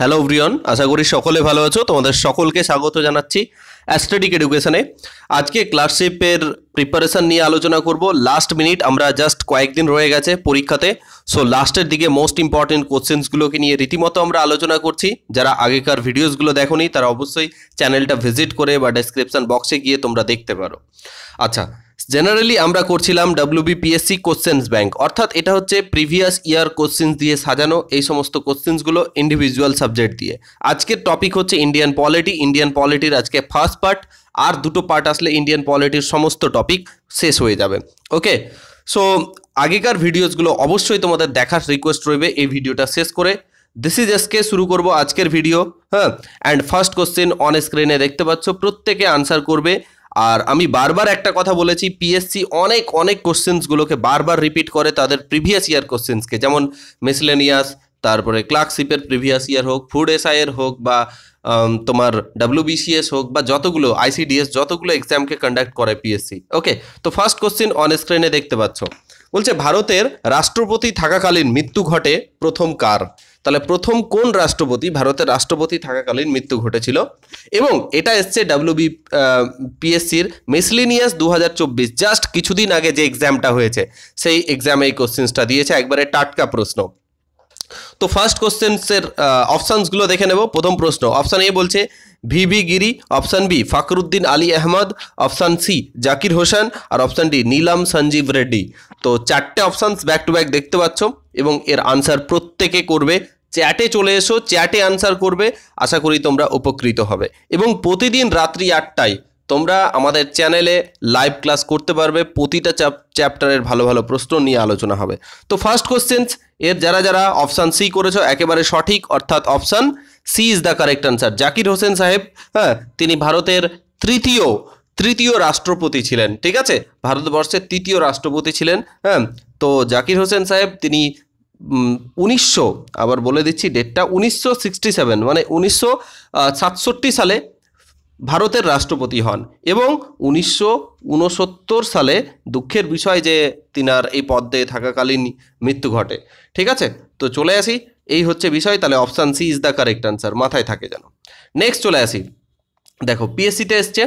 Hello Brian আশা করি সকলে ভালো আছো তোমাদের সকলকে স্বাগত জানাচ্ছি অ্যাস্ট্রেটিক এডুকেশনে আজকে ক্লাসশিপের প্রিপারেশান নিয়ে আলোচনা করব লাস্ট মিনিট আমরা জাস্ট কয়েকদিন রয়ে গেছে পরীক্ষাতে সো লাস্টের দিকে মোস্ট ইম্পর্টেন্ট কোশ্চেন্সগুলোকে নিয়ে রীতিমতো আমরা আলোচনা করছি যারা আগেকার ভিডিওসগুলো দেখোনি তারা অবশ্যই চ্যানেলটা ভিজিট করে বা ডেসক্রিপশান বক্সে গিয়ে তোমরা দেখতে পারো আচ্ছা জেনারেলি আমরা করছিলাম ডাব্লিউবিপিএসসি কোশ্চেন্স ব্যাংক অর্থাৎ এটা হচ্ছে প্রিভিয়াস ইয়ার কোশ্চেন্স দিয়ে সাজানো এই সমস্ত কোশ্চেন্সগুলো ইন্ডিভিজুয়াল সাবজেক্ট দিয়ে আজকের টপিক হচ্ছে ইন্ডিয়ান পলিটি ইন্ডিয়ান পলিটির আজকে ফার্স্ট পার্ট আর দুটো পার্ট আসলে ইন্ডিয়ান পলিটির সমস্ত টপিক শেষ হয়ে যাবে ওকে সো আগেকার ভিডিওসগুলো অবশ্যই তোমাদের দেখার রিকোয়েস্ট রইবে এই ভিডিওটা শেষ করে দিস ইজ এসকে শুরু করব আজকের ভিডিও হ্যাঁ অ্যান্ড ফার্স্ট কোশ্চেন অন স্ক্রিনে দেখতে পাচ্ছ প্রত্যেকে আনসার করবে আর আমি বারবার একটা কথা বলেছি পিএসসি অনেক অনেক কোশ্চেন্সগুলোকে বারবার রিপিট করে তাদের প্রিভিয়াস ইয়ার কোশ্চেন্সকে যেমন মেসলেনিয়াস তারপরে ক্লার্কশিপের প্রিভিয়াস ইয়ার হোক ফুড এসআইয়ের হোক বা তোমার ডাব্লিউবিসিএস হোক বা যতগুলো আইসিডিএস যতগুলো এক্সামকে কন্ডাক্ট করে পিএসসি ওকে তো ফার্স্ট কোশ্চেন অন স্ক্রিনে দেখতে পাচ্ছ বলছে ভারতের রাষ্ট্রপতি থাকাকালীন মৃত্যু ঘটে প্রথম কার তাহলে প্রথম কোন রাষ্ট্রপতি ভারতের রাষ্ট্রপতি থাকাকালীন মৃত্যু ঘটেছিল এবং এটা এসছে বি পিএসসির মিসলিনিয়াস দু জাস্ট কিছুদিন আগে যে এক্সামটা হয়েছে সেই এক্সামে এই কোশ্চেন্সটা দিয়েছে একবারে টাটকা প্রশ্ন তো ফার্স্ট কোশ্চেন্সের অপশানসগুলো দেখে নেব প্রথম প্রশ্ন অপশান এ বলছে V B Giri option B Fakhruddin Ali Ahmed option C Zakir Hussain আর অপশান ডি নীলাম সঞ্জীব রেড্ডি তো চারটে অপশানস ব্যাক টু ব্যাক দেখতে পাচ্ছ এবং এর আনসার প্রত্যেকে করবে চ্যাটে চলে এসো চ্যাটে আনসার করবে আশা করি তোমরা উপকৃত হবে এবং প্রতিদিন রাত্রি আটটায় তোমরা আমাদের চ্যানেলে লাইভ ক্লাস করতে পারবে প্রতিটা চ্যাপ্টারের ভালো ভালো প্রশ্ন নিয়ে আলোচনা হবে তো ফার্স্ট কোশ্চেন্স এর যারা যারা অপশান সি করেছো একেবারে সঠিক অর্থাৎ option C is the correct answer Zakir Hussain সাহেব হ্যাঁ তিনি ভারতের তৃতীয় তৃতীয় রাষ্ট্রপতি ছিলেন ঠিক আছে ভারতবর্ষের তৃতীয় রাষ্ট্রপতি ছিলেন হ্যাঁ তো জাকির হোসেন সাহেব তিনি উনিশশো আবার বলে দিচ্ছি ডেটটা উনিশশো সিক্সটি সেভেন মানে উনিশশো সাতষট্টি সালে ভারতের রাষ্ট্রপতি হন এবং উনিশশো সালে দুঃখের বিষয় যে তিনার এই পদ্মে থাকাকালীন মৃত্যু ঘটে ঠিক আছে তো চলে আসি এই হচ্ছে বিষয় তাহলে option C is the correct answer মাথায় থাকে যেন নেক্সট চলে আসি দেখো পিএসসিতে এসছে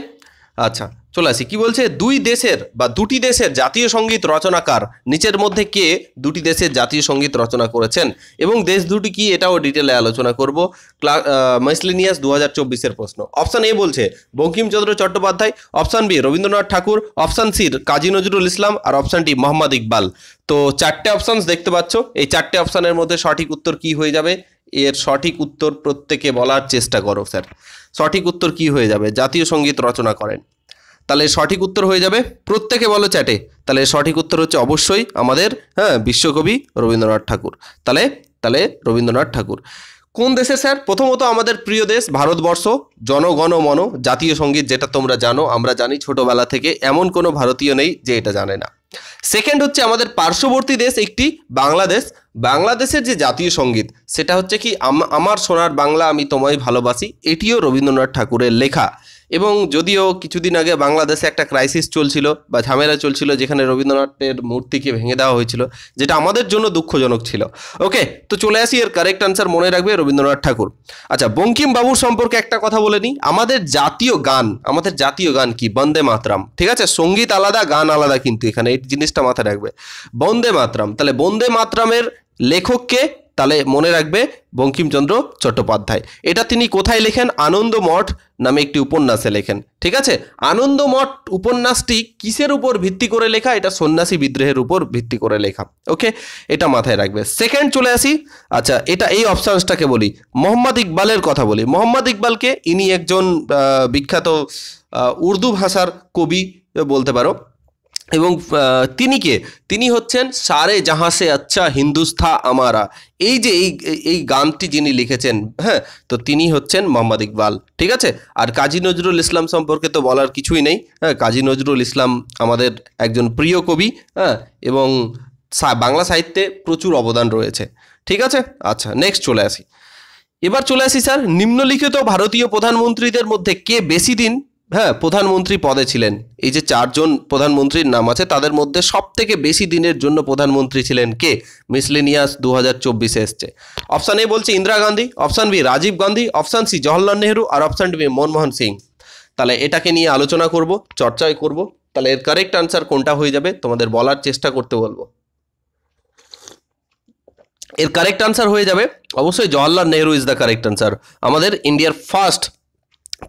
আচ্ছা চলে আসি কি বলছে দুই দেশের বা দুটি দেশের জাতীয় সঙ্গীত রচনাকার নিচের মধ্যে কে দুটি দেশের জাতীয় সঙ্গীত রচনা করেছেন এবং দেশ দুটি কি এটাও ডিটেলে আলোচনা করব ক্লা মাইসলিনিয়াস দু হাজার চব্বিশের প্রশ্ন অপশান এ বলছে Bankimchandra Chattopadhyay option B Rabindranath Thakur option C Kazi Nazrul Islam আর অপশান ডি মোহাম্মদ ইকবাল তো চারটে অপশানস দেখতে পাচ্ছ এই চারটে অপশানের মধ্যে সঠিক উত্তর কি হয়ে যাবে এর সঠিক উত্তর প্রত্যেকে বলার চেষ্টা করো স্যার সঠিক উত্তর কি হয়ে যাবে জাতীয় সঙ্গীত রচনা করেন তাহলে সঠিক উত্তর হয়ে যাবে প্রত্যেকে বলো চ্যাটে তাহলে সঠিক উত্তর হচ্ছে অবশ্যই আমাদের হ্যাঁ বিশ্বকবি রবীন্দ্রনাথ ঠাকুর তাহলে তাহলে রবীন্দ্রনাথ ঠাকুর কোন দেশে স্যার প্রথমত আমাদের প্রিয় দেশ ভারতবর্ষ জনগণ মন জাতীয় সঙ্গীত যেটা তোমরা জানো আমরা জানি ছোটবেলা থেকে এমন কোনো ভারতীয় নেই যে এটা জানে না সেকেন্ড হচ্ছে আমাদের পার্শ্ববর্তী দেশ একটি বাংলাদেশ বাংলাদেশের যে জাতীয় সঙ্গীত সেটা হচ্ছে কি আমার সোনার বাংলা আমি তোমায় ভালোবাসি এটিও রবীন্দ্রনাথ ঠাকুরের লেখা এবং যদিও কিছুদিন আগে বাংলাদেশে একটা ক্রাইসিস চলছিল বা ঝামেলা চলছিল যেখানে রবীন্দ্রনাথের মূর্তিকে ভেঙে দেওয়া হয়েছিল যেটা আমাদের জন্য দুঃখজনক ছিল ওকে তো চলে আসি এর কারেক্ট আনসার মনে রাখবে রবীন্দ্রনাথ ঠাকুর আচ্ছা বঙ্কিম বাবুর সম্পর্কে একটা কথা বলে নিই আমাদের জাতীয় গান আমাদের জাতীয় গান কি বন্দে মাতরাম ঠিক আছে সঙ্গীত আলাদা গান আলাদা কিন্তু এখানে এই জিনিসটা মাথায় রাখবে বন্দে মাতরাম তাহলে বন্দে মাতরামের লেখককে তাহলে মনে রাখবে বঙ্কিমচন্দ্র চট্টোপাধ্যায় এটা তিনি কোথায় লেখেন আনন্দমঠ নামে একটি উপন্যাসে লেখেন ঠিক আছে আনন্দমঠ উপন্যাসটি কিসের উপর ভিত্তি করে লেখা এটা সন্ন্যাসী বিদ্রোহের উপর ভিত্তি করে লেখা ওকে এটা মাথায় রাখবে সেকেন্ড চলে আসি আচ্ছা এটা এই অপশানসটাকে বলি মোহাম্মদ ইকবালের কথা বলি মোহাম্মদ ইকবালকে ইনি একজন বিখ্যাত উর্দু ভাষার কবি বলতে পারো এবং তিনি কে তিনি হচ্ছেন সারে জাহাসে আচ্ছা হিন্দুস্থা আমারা এই যে এই এই গানটি যিনি লিখেছেন হ্যাঁ তো তিনি হচ্ছেন মোহাম্মদ ইকবাল ঠিক আছে আর কাজী নজরুল ইসলাম সম্পর্কে তো বলার কিছুই নেই হ্যাঁ কাজী নজরুল ইসলাম আমাদের একজন প্রিয় কবি হ্যাঁ এবং বাংলা সাহিত্যে প্রচুর অবদান রয়েছে ঠিক আছে আচ্ছা নেক্সট চলে আসি এবার চলে আসি স্যার নিম্নলিখিত ভারতীয় প্রধানমন্ত্রীদের মধ্যে কে বেশি দিন হ্যাঁ প্রধানমন্ত্রী পদে ছিলেন এই যে চারজন প্রধানমন্ত্রীর নাম আছে তাদের মধ্যে সব থেকে বেশি দিনের জন্য প্রধানমন্ত্রী ছিলেন কে মিসলেনিয়াস দু হাজার চব্বিশে এসছে অপশান এ বলছে Indira Gandhi option B Rajiv Gandhi option C Jawaharlal Nehru আর অপশান বি মনমোহন সিং তাহলে এটাকে নিয়ে আলোচনা করব চর্চায় করব তাহলে এর কারেক্ট আনসার কোনটা হয়ে যাবে তোমাদের বলার চেষ্টা করতে বলবো এর কারেক্ট আনসার হয়ে যাবে অবশ্যই Jawaharlal Nehru is the correct answer আমাদের ইন্ডিয়ার first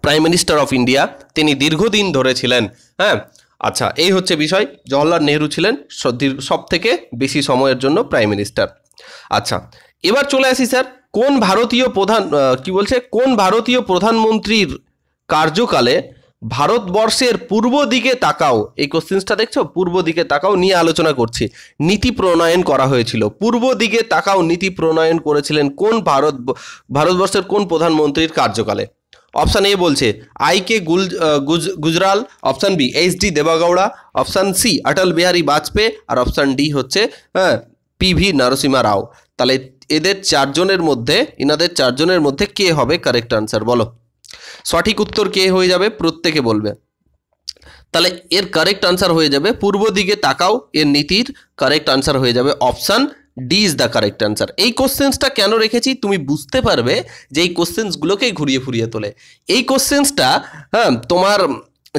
prime minister of India তিনি দীর্ঘদিন ধরে ছিলেন হ্যাঁ আচ্ছা এই হচ্ছে বিষয় জওহরলাল নেহরু ছিলেন সব থেকে বেশি সময়ের জন্য প্রাইম মিনিস্টার আচ্ছা এবার চলে আসি স্যার কোন ভারতীয় প্রধান কি বলছে কোন ভারতীয় প্রধানমন্ত্রীর কার্যকালে ভারতবর্ষের পূর্ব দিকে তাকাও এই কোশ্চেন্সটা দেখছো পূর্ব দিকে তাকাও নিয়ে আলোচনা করছি নীতি প্রণয়ন করা হয়েছিল পূর্ব দিকে তাকাও নীতি প্রণয়ন করেছিলেন কোন ভারত ভারতবর্ষের কোন প্রধানমন্ত্রীর কার্যকালে অপশান এ বলছে I K Gul Gujral option B H D Deve Gowda option C Atal Bihari Vajpayee আর অপশান ডি হচ্ছে হ্যাঁ পি ভি নরসিমা রাও তাহলে এদের চারজনের মধ্যে ইনাদের চারজনের মধ্যে কে হবে কারেক্ট আনসার বলো সঠিক উত্তর কে হয়ে যাবে প্রত্যেকে বলবে তাহলে এর কারেক্ট আনসার হয়ে যাবে পূর্ব দিকে তাকাও এর নীতির কারেক্ট আনসার হয়ে যাবে option D is the correct answer এই কোশ্চেন্সটা কেন রেখেছি তুমি বুঝতে পারবে যে এই কোশ্চেন্সগুলোকেই ঘুরিয়ে ফুরিয়ে তোলে এই কোশ্চেন্সটা হ্যাঁ তোমার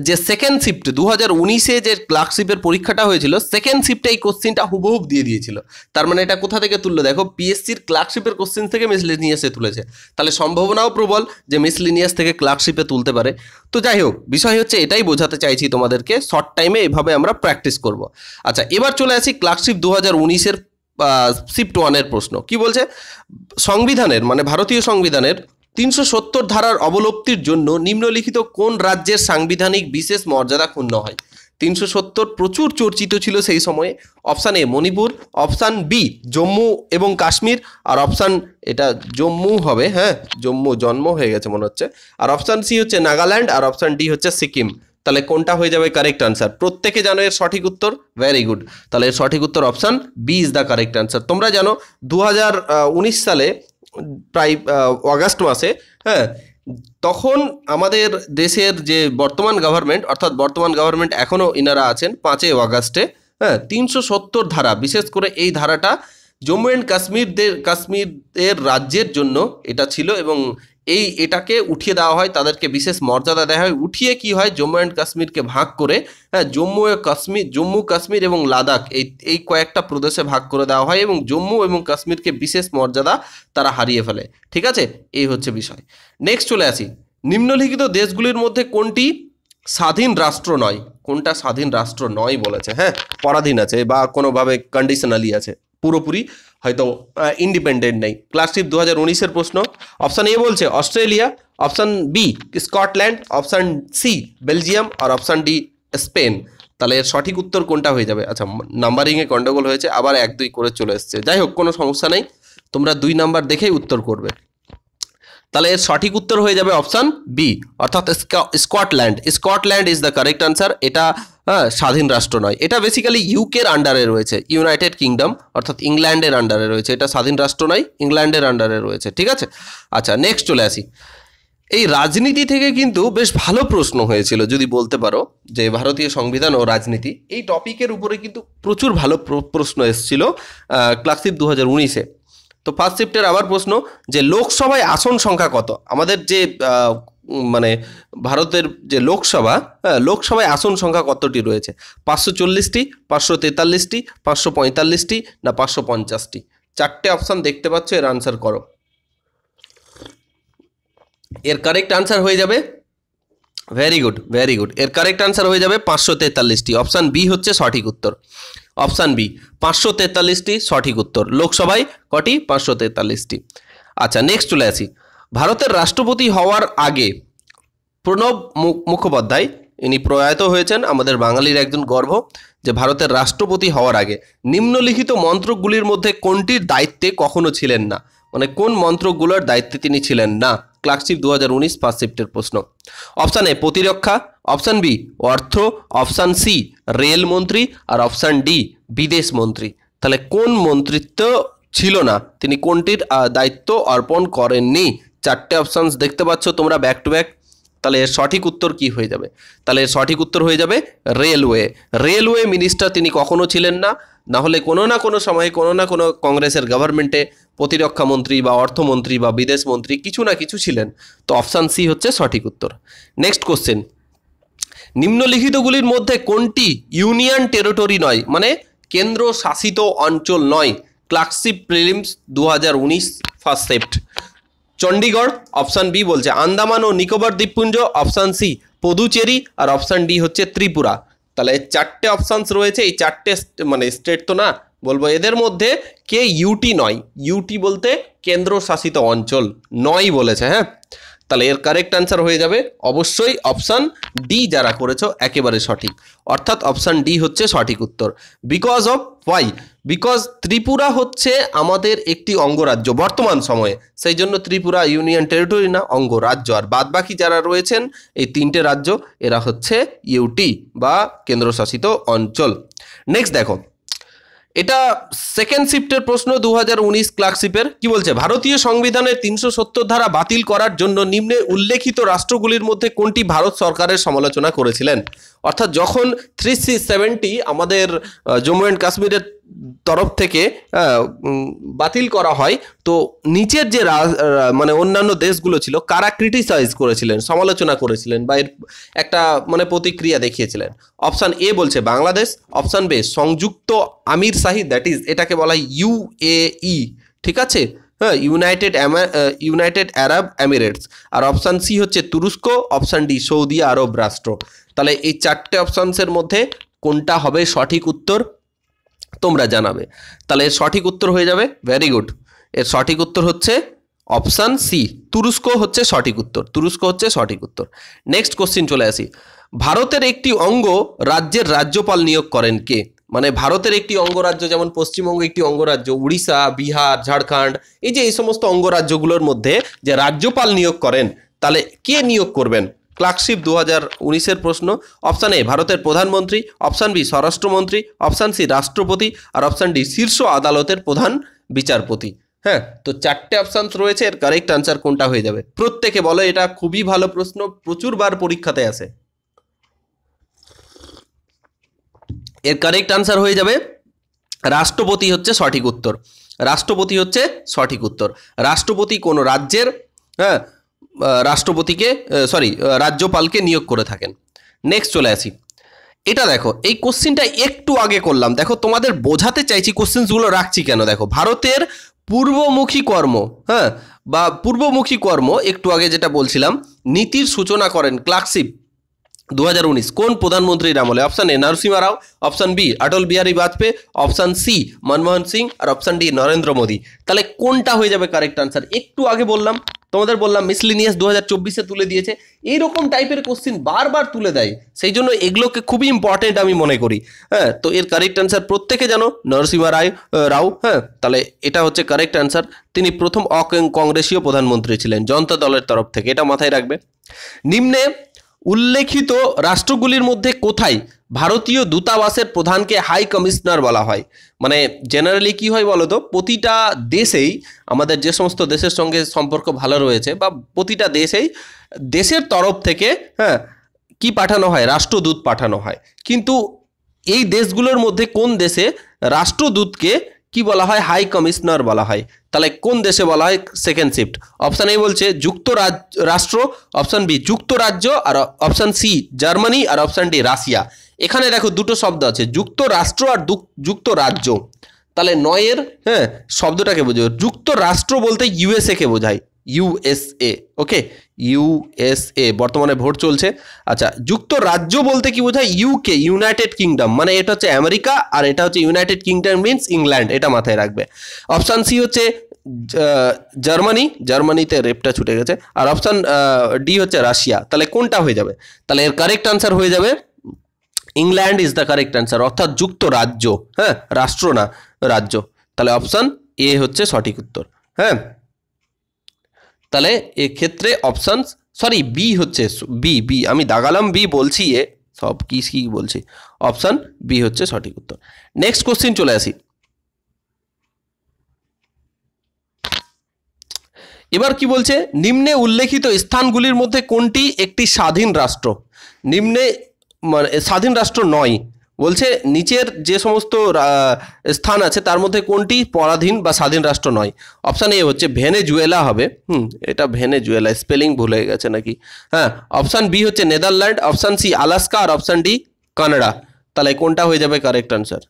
যে সেকেন্ড শিফট দু হাজার উনিশে যে ক্লার্কশিপের পরীক্ষাটা হয়েছিল সেকেন্ড শিফটে এই কোশ্চেনটা হুবহুব দিয়ে দিয়েছিল তার মানে এটা কোথা থেকে তুললো দেখো পিএসসির ক্লার্কশিপের কোশ্চেন থেকে মিসলিনিয়াসে তুলেছে তাহলে সম্ভাবনাও প্রবল যে মিসলিনিয়াস থেকে ক্লার্কশিপে তুলতে পারে তো যাই হোক বিষয় হচ্ছে এটাই বোঝাতে চাইছি তোমাদেরকে শর্ট টাইমে এভাবে আমরা প্র্যাকটিস করব আচ্ছা এবার চলে আসি ক্লার্কশিপ দু হাজার উনিশের শিফট ওয়ানের প্রশ্ন কি বলছে সংবিধানের মানে ভারতীয় সংবিধানের তিনশো সত্তর ধারার অবলব্ধির জন্য নিম্নলিখিত কোন রাজ্যের সাংবিধানিক বিশেষ মর্যাদা ক্ষুণ্ণ হয় তিনশো সত্তর প্রচুর চর্চিত ছিল সেই সময়ে option A Manipur option B Jammu এবং কাশ্মীর আর অপশান এটা জম্মু হবে হ্যাঁ জম্মু জন্ম হয়ে গেছে মনে হচ্ছে আর অপশান সি হচ্ছে নাগাল্যান্ড আর অপশান ডি হচ্ছে সিকিম তাহলে কোনটা হয়ে যাবে কারেক্ট আনসার প্রত্যেকে জানো এর সঠিক উত্তর ভেরি গুড তাহলে এর সঠিক উত্তর option B is the correct answer তোমরা জানো দু সালে প্রায় অগাস্ট মাসে হ্যাঁ তখন আমাদের দেশের যে বর্তমান গভর্নমেন্ট অর্থাৎ বর্তমান গভর্নমেন্ট এখনও ইনারা আছেন পাঁচই অগাস্টে হ্যাঁ তিনশো সত্তর ধারা বিশেষ করে এই ধারাটা জম্মু অ্যান্ড কাশ্মীরদের কাশ্মীরের রাজ্যের জন্য এটা ছিল এবং এই এটাকে উঠিয়ে দেওয়া হয় তাদেরকে বিশেষ মর্যাদা দেওয়া হয় উঠিয়ে কি হয় জম্মু অ্যান্ড কাশ্মীরকে ভাগ করে হ্যাঁ জম্মু কাশ্মীর জম্মু কাশ্মীর এবং লাদাখ এই এই কয়েকটা প্রদেশে ভাগ করে দেওয়া হয় এবং জম্মু এবং কাশ্মীরকে বিশেষ মর্যাদা তারা হারিয়ে ফেলে ঠিক আছে এই হচ্ছে বিষয় নেক্সট চলে আসি নিম্নলিখিত দেশগুলির মধ্যে কোনটি স্বাধীন রাষ্ট্র নয় কোনটা স্বাধীন রাষ্ট্র নয় বলেছে হ্যাঁ পরাধীন আছে বা কোনোভাবে কন্ডিশনালি আছে পুরোপুরি হয়তো ইন্ডিপেন্ডেন্ট নেই ক্লাস টিপ দু হাজার উনিশের প্রশ্ন অপশান এ বলছে Australia option B Scotland option C Belgium আর অপশান ডি স্পেন তাহলে এর সঠিক উত্তর কোনটা হয়ে যাবে আচ্ছা নাম্বারিংয়ে গন্ডগোল হয়েছে আবার এক দুই করে চলে এসছে যাই হোক কোনো সমস্যা নেই তোমরা দুই নাম্বার দেখেই উত্তর করবে তাহলে এর সঠিক উত্তর হয়ে যাবে অপশান বি অর্থাৎ Scotland Scotland is the correct answer এটা হ্যাঁ স্বাধীন রাষ্ট্র নয় এটা বেসিক্যালি ইউকের আন্ডারে রয়েছে ইউনাইটেড কিংডম অর্থাৎ ইংল্যান্ডের আন্ডারে রয়েছে এটা স্বাধীন রাষ্ট্র নয় ইংল্যান্ডের আন্ডারে রয়েছে ঠিক আছে আচ্ছা নেক্সট চলে আসি এই রাজনীতি থেকে কিন্তু বেশ ভালো প্রশ্ন হয়েছিল যদি বলতে পারো যে ভারতীয় সংবিধান ও রাজনীতি এই টপিকের উপরে কিন্তু প্রচুর ভালো প্রশ্ন এসেছিল ক্লাসিপ দু হাজার উনিশে তো ফার্স্ট শিফটের আবার প্রশ্ন যে লোকসভায় আসন সংখ্যা কত আমাদের যে মানে ভারতের যে লোকসভা হ্যাঁ, লোকসভায় আসন সংখ্যা কতটি রয়েছে পাঁচশো চল্লিশটি পাঁচশো তেতাল্লিশটি পাঁচশো পঁয়তাল্লিশটি না পাঁচশো পঞ্চাশটি চারটে অপশান দেখতে পাচ্ছ এর আনসার করো এর কারেক্ট আনসার হয়ে যাবে ভেরি গুড ভেরি গুড এর কারেক্ট আনসার হয়ে যাবে পাঁচশো তেতাল্লিশটি অপশান বি হচ্ছে সঠিক উত্তর অপশান বি পাঁচশো তেতাল্লিশটি সঠিক উত্তর লোকসভায় কটি পাঁচশো তেতাল্লিশটি আচ্ছা নেক্সট চলে আসি ভারতের রাষ্ট্রপতি হওয়ার আগে প্রণব মুখোপাধ্যায় ইনি প্রয়াত হয়েছেন আমাদের বাঙালির একজন গর্ব যে ভারতের রাষ্ট্রপতি হওয়ার আগে নিম্নলিখিত মন্ত্রকগুলির মধ্যে কোনটির দায়িত্বে কখনো ছিলেন না মানে কোন মন্ত্রকগুলোর দায়িত্বে তিনি ছিলেন না ক্লার্কশিপ দু হাজার উনিশ ফার্স্ট শিফটের প্রশ্ন অপশান এ প্রতিরক্ষা অপশান বি অর্থ অপশান সি রেল মন্ত্রী আর অপশান ডি বিদেশ মন্ত্রী তাহলে কোন মন্ত্রিত্ব ছিল না তিনি কোনটির দায়িত্ব অর্পণ করেননি চারটে অপশানস দেখতে পাচ্ছ তোমরা ব্যাক টু ব্যাক তাহলে এর সঠিক উত্তর কি হয়ে যাবে তাহলে এর সঠিক উত্তর হয়ে যাবে রেলওয়ে রেলওয়ে মিনিস্টার তিনি কখনো ছিলেন না না হলে কোনো না কোনো সময়ে কোনো না কোনো কংগ্রেসের গভর্নমেন্টে প্রতিরক্ষা মন্ত্রী বা অর্থমন্ত্রী বা বিদেশ মন্ত্রী কিছু না কিছু ছিলেন তো অপশান সি হচ্ছে সঠিক উত্তর নেক্সট কোশ্চেন নিম্নলিখিতগুলির মধ্যে কোনটি ইউনিয়ন টেরিটরি নয় মানে কেন্দ্র শাসিত অঞ্চল নয় ক্লার্কশিপ প্রিলিমস দু হাজার উনিশ ফার্স্ট সেপ্ট চণ্ডীগড় অপশান বি বলছে আন্দামান ও নিকোবর দ্বীপপুঞ্জ অপশান সি পদুচেরি আর অপশান ডি হচ্ছে ত্রিপুরা তাহলে চারটে অপশানস রয়েছে এই চারটে মানে স্টেট তো না বলবো এদের মধ্যে কে ইউটি নয় ইউটি বলতে কেন্দ্রশাসিত অঞ্চল নয় বলেছে হ্যাঁ তাহলে এর কারেক্ট অ্যান্সার হয়ে যাবে অবশ্যই অপশান ডি যারা করেছো একেবারে সঠিক অর্থাৎ অপশান ডি হচ্ছে সঠিক উত্তর because of why because Tripura হচ্ছে আমাদের একটি অঙ্গরাজ্য বর্তমান সময়ে সেই জন্য ত্রিপুরা ইউনিয়ন টেরিটরি না অঙ্গরাজ্য আর বাদ বাকি যারা রয়েছেন এই তিনটে রাজ্য এরা হচ্ছে ইউটি বা কেন্দ্রশাসিত অঞ্চল নেক্সট দেখো এটা সেকেন্ড শিফটের প্রশ্ন দু হাজার উনিশ ক্লার্কশিপের কি বলছে ভারতীয় সংবিধানের তিনশো সত্তর ধারা বাতিল করার জন্য নিম্নে উল্লেখিত রাষ্ট্রগুলির মধ্যে কোনটি ভারত সরকারের সমালোচনা করেছিলেন অর্থাৎ যখন থ্রি সি আমাদের জম্মু অ্যান্ড কাশ্মীরের তরফ থেকে বাতিল করা হয় তো নিচের যে মানে অন্যান্য দেশগুলো ছিল কারা ক্রিটিসাইজ করেছিলেন সমালোচনা করেছিলেন বা এর একটা মানে প্রতিক্রিয়া দেখিয়েছিলেন অপশান এ বলছে বাংলাদেশ অপশান বে সংযুক্ত আমির শাহি দ্যাট ইজ এটাকে বলা হয় ইউএই e, ঠিক আছে হ্যাঁ ইউনাইটেড ইউনাইটেড আরব এমিরেটস আর অপশান সি হচ্ছে তুরস্ক অপশান ডি সৌদি আরব রাষ্ট্র তাহলে এই চারটে অপশানসের মধ্যে কোনটা হবে সঠিক উত্তর তোমরা জানাবে তাহলে এর সঠিক উত্তর হয়ে যাবে ভেরি গুড এর সঠিক উত্তর হচ্ছে অপশান সি তুরস্ক হচ্ছে সঠিক উত্তর তুরস্ক হচ্ছে সঠিক উত্তর নেক্সট কোশ্চিন চলে আসি ভারতের একটি অঙ্গ রাজ্যের রাজ্যপাল নিয়োগ করেন কে মানে ভারতের একটি অঙ্গরাজ্য যেমন পশ্চিমবঙ্গ একটি অঙ্গরাজ্য উড়িষ্যা বিহার ঝাড়খণ্ড এই যে এই সমস্ত অঙ্গরাজ্যগুলোর মধ্যে যে রাজ্যপাল নিয়োগ করেন তাহলে কে নিয়োগ করবেন ক্লার্কশিপ দু হাজার উনিশের প্রশ্ন অপশান এ ভারতের প্রধানমন্ত্রী অপশান বি স্বরাষ্ট্রমন্ত্রী অপশান সি রাষ্ট্রপতি আর অপশান ডি শীর্ষ আদালতের প্রধান বিচারপতি হ্যাঁ তো চারটে অপশান রয়েছে এর কারেক্ট আনসার কোনটা হয়ে যাবে প্রত্যেকে বলো এটা খুবই ভালো প্রশ্ন প্রচুরবার পরীক্ষাতে আসে এর কারেক্ট আনসার হয়ে যাবে রাষ্ট্রপতি হচ্ছে সঠিক উত্তর রাষ্ট্রপতি হচ্ছে সঠিক উত্তর রাষ্ট্রপতি কোনো রাজ্যের হ্যাঁ রাষ্ট্রপতিকে সরি রাজ্যপালকে নিয়োগ করে থাকেন নেক্সট চলে আসি এটা দেখো এই কোশ্চিনটা একটু আগে করলাম দেখো তোমাদের বোঝাতে চাইছি কোশ্চেন্সগুলো রাখছি কেন দেখো ভারতের পূর্বমুখী কর্ম হ্যাঁ বা পূর্বমুখী কর্ম একটু আগে যেটা বলছিলাম নীতির সূচনা করেন ক্লার্কশিপ দু কোন প্রধানমন্ত্রীর আমলে option A Narasimha Rao option B Atal Bihari Vajpayee option C Manmohan Singh আর অপশান ডি নরেন্দ্র মোদী তাহলে কোনটা হয়ে যাবে কারেক্ট আনসার একটু আগে বললাম তোমাদের বললাম মিসলিনিয়াস দু হাজার চব্বিশে তুলে দিয়েছে এইরকম টাইপের কোশ্চিন বারবার তুলে দেয় সেই জন্য এগুলোকে খুবই ইম্পর্টেন্ট আমি মনে করি হ্যাঁ তো এর কারেক্ট অ্যান্সার প্রত্যেকে জানো নরসিমা রায় রাও হ্যাঁ তাহলে এটা হচ্ছে কারেক্ট অ্যান্সার তিনি প্রথম কংগ্রেসীয় প্রধানমন্ত্রী ছিলেন জনতা দলের তরফ থেকে এটা মাথায় রাখবে নিম্নে উল্লেখিত রাষ্ট্রগুলির মধ্যে কোথায় ভারতীয় দূতাবাসের প্রধানকে হাই কমিশনার বলা হয় মানে জেনারেলি কি হয় বলো তো প্রতিটা দেশেই আমাদের যে সমস্ত দেশের সঙ্গে সম্পর্ক ভালো রয়েছে বা প্রতিটা দেশেই দেশের তরফ থেকে হ্যাঁ কি পাঠানো হয় রাষ্ট্রদূত পাঠানো হয় কিন্তু এই দেশগুলোর মধ্যে কোন দেশে রাষ্ট্রদূতকে কি বলা হয় হাই কমিশনার বলা হয় তাহলে কোন দেশে বলা হয় সেকেন্ড শিফট অপশান এ বলছে যুক্তরাজ্য রাষ্ট্র অপশান বি যুক্তরাজ্য আর অপশান সি জার্মানি আর অপশান ডি রাশিয়া এখানে দেখো দুটো শব্দ আছে যুক্তরাষ্ট্র আর যুক্তরাজ্য তাহলে নয়ের হ্যাঁ শব্দটাকে বোঝায় যুক্তরাষ্ট্র বলতে ইউএসএকে বোঝায় ইউএসএ ওকে ইউএসএ বর্তমানে ভোট চলছে আচ্ছা যুক্তরাজ্য বলতে কি বোঝায় ইউকে ইউনাইটেড কিংডম মানে এটা হচ্ছে আমেরিকা আর এটা হচ্ছে ইউনাইটেড কিংডম মিনস ইংল্যান্ড এটা মাথায় রাখবে অপশান সি হচ্ছে জার্মানি জার্মানিতে রেপটা ছুটে গেছে আর অপশান ডি হচ্ছে রাশিয়া তাহলে কোনটা হয়ে যাবে তাহলে এর কারেক্ট আনসার হয়ে যাবে England is the correct answer অর্থাৎ যুক্তরাজ্য হ্যাঁ রাষ্ট্র না রাজ্য তাহলে অপশান এ হচ্ছে সঠিক উত্তর হ্যাঁ তাহলে এক্ষেত্রে অপশান সরি বি হচ্ছে বি বি আমি দাগালাম বি বলছি এ সব কি কি বলছি অপশান বি হচ্ছে সঠিক উত্তর নেক্সট কোশ্চিন চলে আসি এবার কি বলছে নিম্নে উল্লেখিত স্থানগুলির মধ্যে কোনটি একটি স্বাধীন রাষ্ট্র নিম্নে মানে স্বাধীন রাষ্ট্র নয় বলছে নিচের যে সমস্ত স্থান আছে তার মধ্যে কোনটি পরাধীন বা স্বাধীন রাষ্ট্র নয় অপশান এ হচ্ছে ভেনে জুয়েলা হবে হুম এটা ভেনে জুয়েলা স্পেলিং ভুল হয়ে গেছে নাকি হ্যাঁ অপশান বি হচ্ছে নেদারল্যান্ড অপশান সি আলাস্কা আর অপশান ডি কানাডা তাহলে কোনটা হয়ে যাবে কারেক্ট আনসার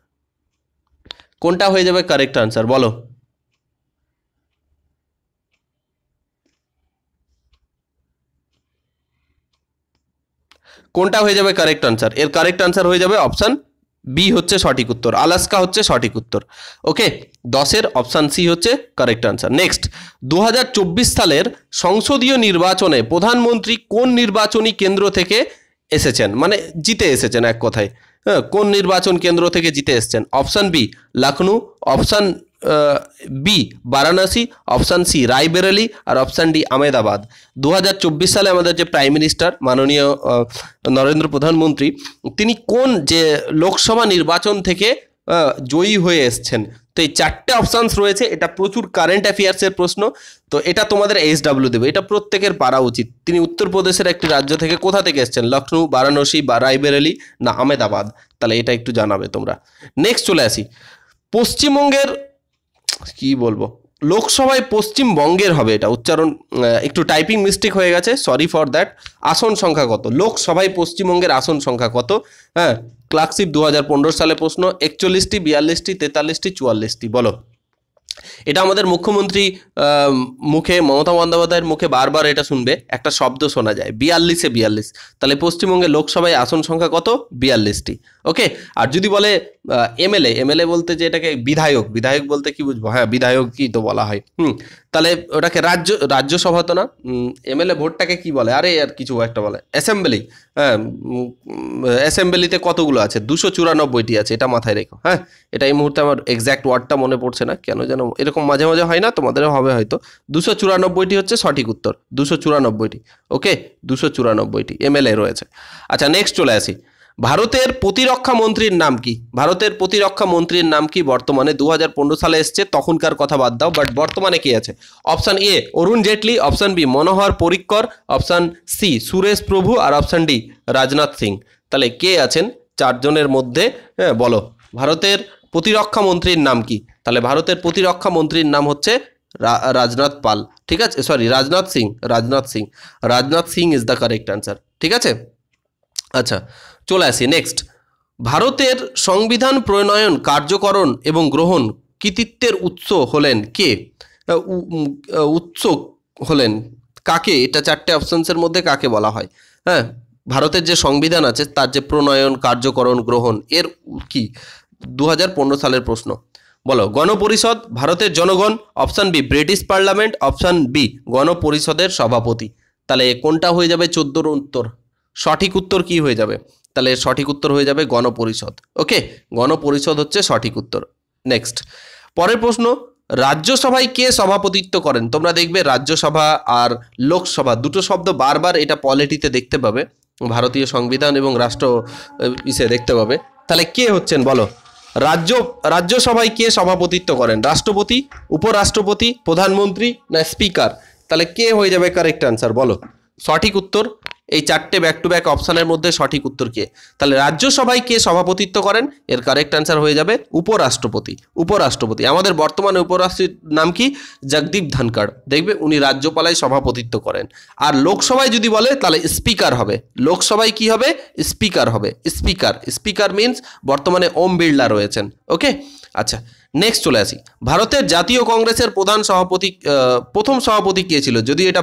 কোনটা হয়ে যাবে কারেক্ট আনসার বলো কোনটা হয়ে যাবে কারেক্ট আনসার এর কারেক্ট আনসার হয়ে যাবে অপশান বি হচ্ছে সঠিক উত্তর আলাস্কা হচ্ছে সঠিক উত্তর ওকে দশের অপশান সি হচ্ছে কারেক্ট আনসার নেক্সট দু সালের সংসদীয় নির্বাচনে প্রধানমন্ত্রী কোন নির্বাচনী কেন্দ্র থেকে এসেছেন মানে জিতে এসেছেন এক কথায় হ্যাঁ কোন নির্বাচন কেন্দ্র থেকে জিতে এসেছেন option B Lucknow option B Varanasi option C Raebareli আর অপশান ডি আমেদাবাদ দু সালে আমাদের যে প্রাইম মিনিস্টার মাননীয় নরেন্দ্র প্রধানমন্ত্রী তিনি কোন যে লোকসভা নির্বাচন থেকে জয়ী হয়ে এসছেন তো এই চারটে অপশানস রয়েছে এটা প্রচুর কারেন্ট অ্যাফেয়ার্সের প্রশ্ন তো এটা তোমাদের এস দেবে এটা প্রত্যেকের পারা উচিত তিনি উত্তরপ্রদেশের একটি রাজ্য থেকে কোথা থেকে এসছেন লখনউ বারাণসী বা রায়বেরেলি না আমেদাবাদ তাহলে এটা একটু জানাবে তোমরা নেক্সট চলে আসি পশ্চিমবঙ্গের কি বলবো লোকসভায় পশ্চিমবঙ্গের হবে এটা উচ্চারণ একটু টাইপিং মিস্টেক হয়ে গেছে সরি ফর দ্যাট আসন সংখ্যা কত লোকসভায় পশ্চিমবঙ্গের আসন সংখ্যা কত হ্যাঁ ক্লার্কশিপ দু সালে প্রশ্ন একচল্লিশটি বিয়াল্লিশটি তেতাল্লিশটি চুয়াল্লিশটি বলো এটা আমাদের মুখ্যমন্ত্রী মুখে মমতা বন্দ্যোপাধ্যায়ের মুখে বারবার এটা শুনবে একটা শব্দ শোনা যায় বিয়াল্লিশে বিয়াল্লিশ তাহলে পশ্চিমবঙ্গে লোকসভায় আসন সংখ্যা কত বিয়াল্লিশটি ওকে আর যদি বলে এমএলএ এমএলএ বলতে যে এটাকে বিধায়ক বিধায়ক বলতে কি বুঝবো হ্যাঁ বিধায়ক কি তো বলা হয় হুম তাহলে ওটাকে রাজ্য রাজ্যসভা তো না এমএলএ ভোটটাকে কি বলে আরে আর কিছু একটা বলে অ্যাসেম্বলি হ্যাঁ অ্যাসেম্বলিতে কতগুলো আছে দুশো চুরানব্বইটি আছে এটা মাথায় রেখো হ্যাঁ এটা এই মুহূর্তে আমার এক্স্যাক্ট ওয়ার্ডটা মনে পড়ছে না কেন যেন এরকম মাঝে মাঝে হয় না তোমাদেরও হবে হয়তো দুশো চুরানব্বইটি হচ্ছে সঠিক উত্তর দুশো চুরানব্বইটি ওকে দুশো চুরানব্বইটি এমএলএ রয়েছে আচ্ছা নেক্সট চলে আসি ভারতের প্রতিরক্ষা মন্ত্রীর নাম কি ভারতের প্রতিরক্ষা মন্ত্রীর নাম কি বর্তমানে দু সালে এসছে তখনকার কথা বাদ দাও বাট বর্তমানে কি আছে option A Arun Jaitley option B Manohar Parrikar option C Suresh Prabhu আর অপশান ডি রাজনাথ সিং তাহলে কে আছেন চারজনের মধ্যে হ্যাঁ বলো ভারতের প্রতিরক্ষা মন্ত্রীর নাম কি তাহলে ভারতের প্রতিরক্ষা মন্ত্রীর নাম হচ্ছে রাজনাথ পাল ঠিক আছে sorry Rajnath Singh Rajnath Singh Rajnath Singh is the correct answer ঠিক আছে আচ্ছা চলে আসি নেক্সট ভারতের সংবিধান প্রণয়ন কার্যকরণ এবং গ্রহণ কৃতিত্বের উৎস হলেন কে উৎস হলেন কাকে এটা চারটে অপশানসের মধ্যে কাকে বলা হয় হ্যাঁ ভারতের যে সংবিধান আছে তার যে প্রণয়ন কার্যকরণ গ্রহণ এর কি দু সালের প্রশ্ন বলো গণপরিষদ ভারতের জনগণ option B British parliament option B গণপরিষদের সভাপতি তাহলে কোনটা হয়ে যাবে চোদ্দোর উত্তর সঠিক উত্তর কি হয়ে যাবে তাহলে সঠিক উত্তর হয়ে যাবে গণপরিষদ ওকে গণপরিষদ হচ্ছে সঠিক উত্তর নেক্সট পরের প্রশ্ন রাজ্যসভায় কে সভাপতিত্ব করেন তোমরা দেখবে রাজ্যসভা আর লোকসভা দুটো শব্দ বারবার এটা পলিটিতে দেখতে পাবে ভারতীয় সংবিধান এবং রাষ্ট্র ইসে দেখতে পাবে তাহলে কে হচ্ছেন বলো রাজ্য রাজ্যসভায় কে সভাপতিত্ব করেন রাষ্ট্রপতি উপরাষ্ট্রপতি প্রধানমন্ত্রী না স্পিকার তাহলে কে হয়ে যাবে কারেক্ট আনসার বলো সঠিক উত্তর এই চারটে ব্যাক টু ব্যাক অপশানের মধ্যে সঠিক উত্তর কে তাহলে রাজ্যসভায় কে সভাপতিত্ব করেন এর কারেক্ট অ্যান্সার হয়ে যাবে উপরাষ্ট্রপতি উপরাষ্ট্রপতি আমাদের বর্তমানে উপরাষ্ট্রীর নাম কি জগদীপ ধনকড় দেখবে উনি রাজ্যপালায় সভাপতিত্ব করেন আর লোকসভায় যদি বলে তাহলে স্পিকার হবে লোকসভায় কি হবে স্পিকার হবে স্পিকার স্পিকার মিনস বর্তমানে ওম বিড়লা রয়েছেন ওকে আচ্ছা নেক্সট চলে আসি ভারতের জাতীয় কংগ্রেসের প্রধান সভাপতি প্রথম সভাপতি কে ছিল যদি এটা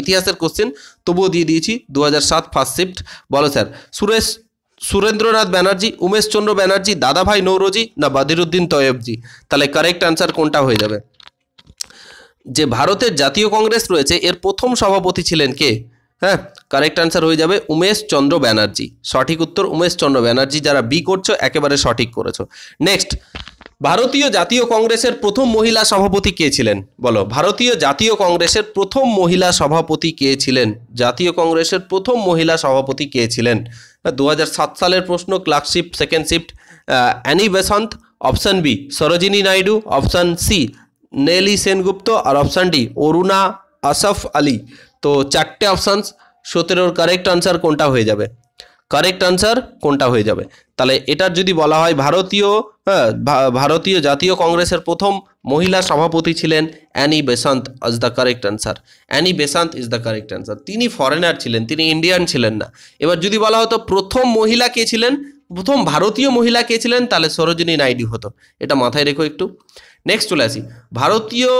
ইতিহাসের কোশ্চেন তবুও দিয়ে দিয়েছি দু হাজার সাত ফার্স্ট শিফট বলো স্যার সুরেশ সুরেন্দ্রনাথ ব্যানার্জি উমেশচন্দ্র ব্যানার্জি দাদাভাই নৌরজি না বাদিরুদ্দিন তয়েবজি তাহলে কারেক্ট আনসার কোনটা হয়ে যাবে যে ভারতের জাতীয় কংগ্রেস রয়েছে এর প্রথম সভাপতি ছিলেন কে হ্যাঁ কারেক্ট আনসার হয়ে যাবে উমেশ চন্দ্র ব্যানার্জি সঠিক উত্তর উমেশ চন্দ্র ব্যানার্জি যারা বি করছো একেবারে সঠিক করেছো নেক্সট ভারতীয় জাতীয় কংগ্রেসের প্রথম মহিলা সভাপতি কে ছিলেন বলো ভারতীয় জাতীয় কংগ্রেসের প্রথম মহিলা সভাপতি কে ছিলেন জাতীয় কংগ্রেসের প্রথম মহিলা সভাপতি কে ছিলেন দু সালের প্রশ্ন clerkship second shift Annie Besant option B Sarojini Naidu option C Nellie Sengupta আর অপশান ডি অরুণা আসফ আলী তো চারটে অপশানস সতেরোর কারেক্ট আনসার কোনটা হয়ে যাবে কারেক্ট আনসার কোনটা হয়ে যাবে তাহলে এটার যদি বলা হয় ভারতীয় হ্যাঁ ভারতীয় জাতীয় কংগ্রেসের প্রথম মহিলা সভাপতি ছিলেন Annie Besant is the correct answer Annie Besant is the correct answer তিনি ফরেনার ছিলেন তিনি ইন্ডিয়ান ছিলেন না এবার যদি বলা হতো প্রথম মহিলা কে ছিলেন প্রথম ভারতীয় মহিলা কে ছিলেন তাহলে সরোজিনী নাইডু হতো এটা মাথায় রেখো একটু নেক্সট চলে আসি ভারতীয়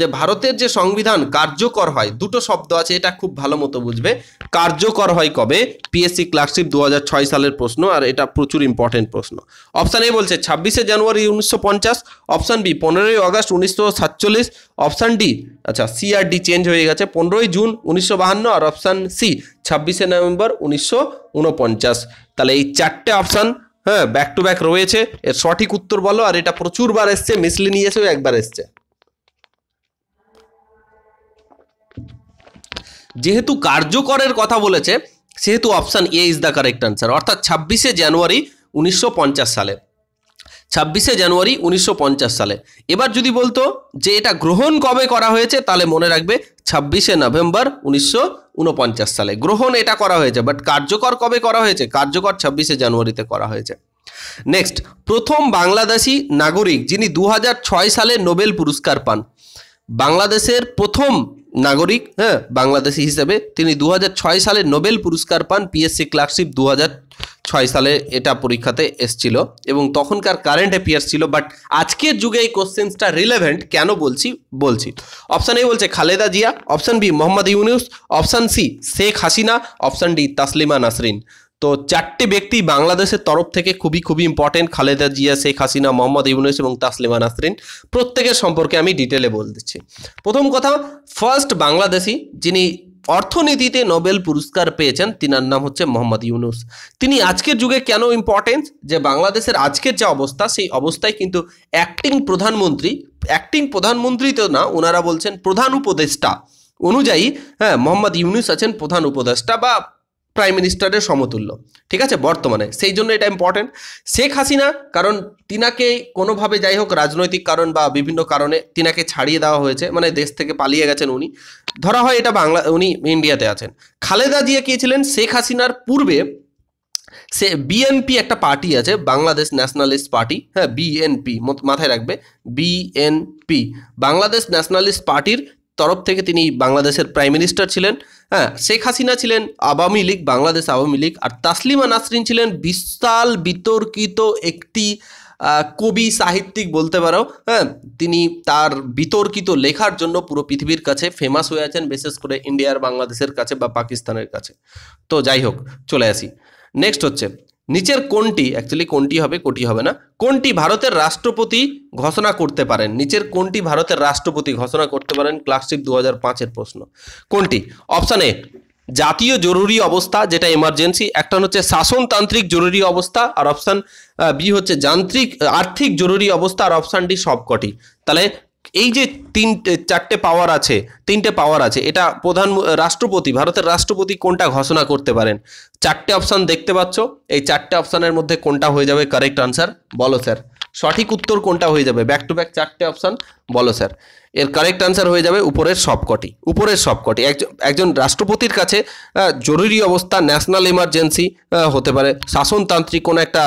যে ভারতের যে সংবিধান কার্যকর হয় দুটো শব্দ আছে এটা খুব ভালো মতো বুঝবে কার্যকর হয় কবে পিএসসি ক্লার্কশিপ দু সালের প্রশ্ন আর এটা প্রচুর ইম্পর্টেন্ট প্রশ্ন অপশান এ বলছে ছাব্বিশে জানুয়ারি উনিশশো পঞ্চাশ অপশান বি পনেরোই আগস্ট উনিশশো সাতচল্লিশ অপশান ডি আচ্ছা সি আর ডি চেঞ্জ হয়ে গেছে পনেরোই জুন উনিশশো বাহান্ন আর অপশান সি ছাব্বিশে নভেম্বর উনিশশো উনপঞ্চাশ তাহলে এই চারটে অপশান হ্যাঁ ব্যাক টু ব্যাক রয়েছে এর সঠিক উত্তর বলো আর এটা প্রচুরবার এসছে এসেও একবার এসছে যেহেতু কার্যকরের কথা বলেছে সেহেতু option A is the correct answer অর্থাৎ ছাব্বিশে জানুয়ারি উনিশশো সালে ছাব্বিশে জানুয়ারি উনিশশো সালে এবার যদি বলতো যে এটা গ্রহণ কবে করা হয়েছে তাহলে মনে রাখবে ছাব্বিশে নভেম্বর উনিশশো সালে গ্রহণ এটা করা হয়েছে বাট কার্যকর কবে করা হয়েছে কার্যকর ছাব্বিশে জানুয়ারিতে করা হয়েছে নেক্সট প্রথম বাংলাদেশি নাগরিক যিনি দু সালে নোবেল পুরস্কার পান বাংলাদেশের প্রথম নাগরিক হ্যাঁ বাংলাদেশি হিসেবে তিনি দু সালে নোবেল পুরস্কার পান পিএসসি ক্লার্কশিপ দু ছয় সালে এটা পরীক্ষাতে এসছিল এবং তখনকার কারেন্ট অ্যাফেয়ার্স ছিল বাট আজকের যুগে এই কোশ্চেন্সটা রিলেভেন্ট কেন বলছি বলছি অপশান এ বলছে Khaleda Zia option B Mohammad Yunus option C Sheikh Hasina option D Taslima Nasrin তো চারটি ব্যক্তি বাংলাদেশের তরফ থেকে খুবই খুবই ইম্পর্টেন্ট খালেদা জিয়া শেখ হাসিনা মোহাম্মদ ইউনুস এবং তাসলিমা নাসরিন প্রত্যেকের সম্পর্কে আমি ডিটেলে বলতেছি প্রথম কথা ফার্স্ট বাংলাদেশি যিনি অর্থনীতিতে নোবেল পুরস্কার পেয়েছেন তিনার নাম হচ্ছে মোহাম্মদ ইউনুস তিনি আজকের যুগে কেন ইম্পর্টেন্স যে বাংলাদেশের আজকের যা অবস্থা সেই অবস্থায় কিন্তু অ্যাক্টিং প্রধানমন্ত্রী অ্যাক্টিং প্রধানমন্ত্রী তো না ওনারা বলছেন প্রধান উপদেষ্টা অনুযায়ী হ্যাঁ মোহাম্মদ ইউনুস আছেন প্রধান উপদেষ্টা বা প্রাইম মিনিস্টারের সমতুল্য ঠিক আছে বর্তমানে সেই জন্য এটা ইম্পর্টেন্ট শেখ হাসিনা কারণ তিনাকে কোনোভাবে যাই হোক রাজনৈতিক কারণ বা বিভিন্ন কারণে তিনাকে ছাড়িয়ে দেওয়া হয়েছে মানে দেশ থেকে পালিয়ে গেছেন উনি ধরা হয় এটা বাংলা উনি ইন্ডিয়াতে আছেন খালেদা জিয়া কি ছিলেন শেখ হাসিনার পূর্বে সে বিএনপি একটা পার্টি আছে বাংলাদেশ ন্যাশনালিস্ট পার্টি হ্যাঁ বিএনপি মাথায় রাখবে বিএনপি বাংলাদেশ ন্যাশনালিস্ট পার্টির তরফ থেকে তিনি বাংলাদেশের প্রাইম মিনিস্টার ছিলেন হ্যাঁ শেখ হাসিনা ছিলেন আওয়ামী লীগ বাংলাদেশ আওয়ামী লীগ আর তাসলিমা নাসরিন ছিলেন বিশাল বিতর্কিত একটি কবি সাহিত্যিক বলতে পারো হ্যাঁ তিনি তার বিতর্কিত লেখার জন্য পুরো পৃথিবীর কাছে ফেমাস হয়ে আছেন বিশেষ করে ইন্ডিয়ার বাংলাদেশের কাছে বা পাকিস্তানের কাছে তো যাই হোক চলে আসি নেক্সট হচ্ছে নিচের কোনটি অ্যাকচুয়ালি কোনটি হবে কোটি হবে না কোনটি ভারতের রাষ্ট্রপতি ঘোষণা করতে পারেন নিচের কোনটি ভারতের রাষ্ট্রপতি ঘোষণা করতে পারেন ক্লাসশিপ দু হাজার প্রশ্ন কোনটি অপশান এ জাতীয় জরুরি অবস্থা যেটা এমার্জেন্সি একটা হচ্ছে শাসনতান্ত্রিক জরুরি অবস্থা আর অপশান বি হচ্ছে যান্ত্রিক আর্থিক জরুরি অবস্থা আর অপশানটি সবকটি তাহলে এই যে তিনটে চারটে পাওয়ার আছে তিনটে পাওয়ার আছে এটা প্রধান রাষ্ট্রপতি ভারতের রাষ্ট্রপতি কোনটা ঘোষণা করতে পারেন চারটে অপশান দেখতে পাচ্ছ এই চারটে অপশানের মধ্যে কোনটা হয়ে যাবে কারেক্ট আনসার বলো স্যার সঠিক উত্তর কোনটা হয়ে যাবে ব্যাক টু ব্যাক চারটে অপশান বলো স্যার এর কারেক্ট আনসার হয়ে যাবে উপরের সবকটি উপরের সবকটি একজন রাষ্ট্রপতির কাছে জরুরি অবস্থা ন্যাশনাল ইমার্জেন্সি হতে পারে শাসনতান্ত্রিক কোনো একটা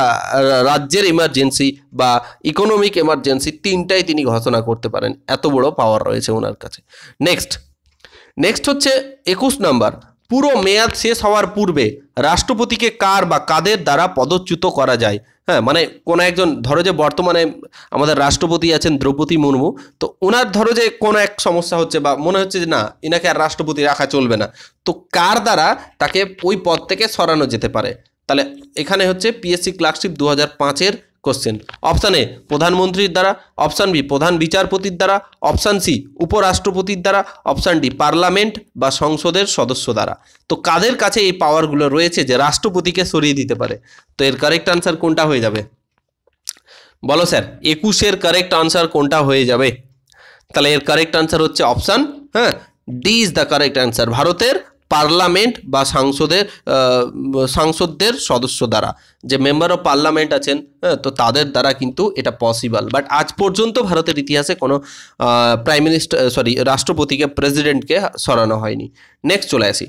রাজ্যের ইমার্জেন্সি বা ইকোনমিক এমার্জেন্সি তিনটাই তিনি ঘোষণা করতে পারেন এত বড় পাওয়ার রয়েছে ওনার কাছে নেক্সট নেক্সট হচ্ছে একুশ নাম্বার পুরো মেয়াদ শেষ হওয়ার পূর্বে রাষ্ট্রপতিকে কার বা কাদের দ্বারা পদচ্যুত করা যায় হ্যাঁ মানে কোনো একজন ধরো যে বর্তমানে আমাদের রাষ্ট্রপতি আছেন দ্রৌপদী মুর্মু তো ওনার ধরো যে কোনো এক সমস্যা হচ্ছে বা মনে হচ্ছে যে না এনাকে আর রাষ্ট্রপতি রাখা চলবে না তো কার দ্বারা তাকে ওই পদ থেকে সরানো যেতে পারে তাহলে এখানে হচ্ছে পিএসসি ক্লার্কশিপ দু হাজার পাঁচের কোশ্চেন অপশান এ প্রধানমন্ত্রীর দ্বারা অপশান বি প্রধান বিচারপতির দ্বারা অপশান সি উপরাষ্ট্রপতির দ্বারা অপশান ডি পার্লামেন্ট বা সংসদের সদস্য দ্বারা তো কাদের কাছে এই পাওয়ারগুলো রয়েছে যে রাষ্ট্রপতিকে সরিয়ে দিতে পারে তো এর কারেক্ট আনসার কোনটা হয়ে যাবে বলো স্যার একুশের কারেক্ট আনসার কোনটা হয়ে যাবে তাহলে এর কারেক্ট আনসার হচ্ছে অপশান হ্যাঁ D is the correct answer ভারতের পার্লামেন্ট বা সাংসদের সাংসদদের সদস্য দ্বারা যে মেম্বার অফ পার্লামেন্ট আছেন হ্যাঁ, তো তাদের দ্বারা কিন্তু এটা পসিবল বাট আজ পর্যন্ত ভারতের ইতিহাসে কোনো প্রাইম মিনিস্টার সরি রাষ্ট্রপতিকে প্রেসিডেন্টকে সরানো হয়নি নেক্সট চলে আসি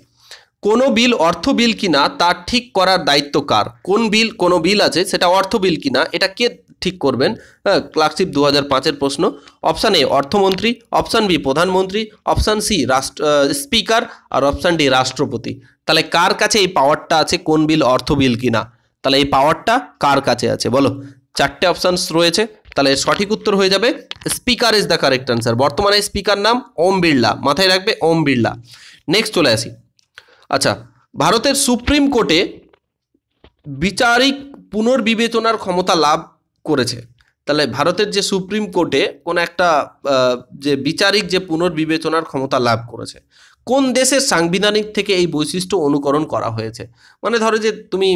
কোনো বিল অর্থ বিল কিনা তা ঠিক করার দায়িত্ব কার কোন বিল কোনো বিল আছে সেটা অর্থ বিল কিনা এটা কে ঠিক করবেন হ্যাঁ ক্লার্কশিপ দু হাজার পাঁচের প্রশ্ন অপশান এ অর্থমন্ত্রী অপশান বি প্রধানমন্ত্রী অপশান সি রাষ্ট্র স্পিকার আর অপশান ডি রাষ্ট্রপতি তাহলে কার কাছে এই পাওয়ারটা আছে কোন বিল অর্থ বিল কিনা তাহলে এই পাওয়ারটা কার কাছে আছে বলো চারটে অপশানস রয়েছে তাহলে সঠিক উত্তর হয়ে যাবে speaker is the correct answer বর্তমানে স্পিকার নাম ওম বিড়লা মাথায় রাখবে ওম বিড়লা নেক্সট চলে আসি আচ্ছা ভারতের সুপ্রিম কোর্টে বিচারিক পুনর্বিবেচনার ক্ষমতা লাভ করেছে তাহলে ভারতের যে সুপ্রিম কোর্টে কোন একটা যে বিচারিক যে পুনর্বিবেচনার ক্ষমতা লাভ করেছে কোন দেশের সাংবিধানিক থেকে এই বৈশিষ্ট্য অনুকরণ করা হয়েছে মানে ধরো যে তুমি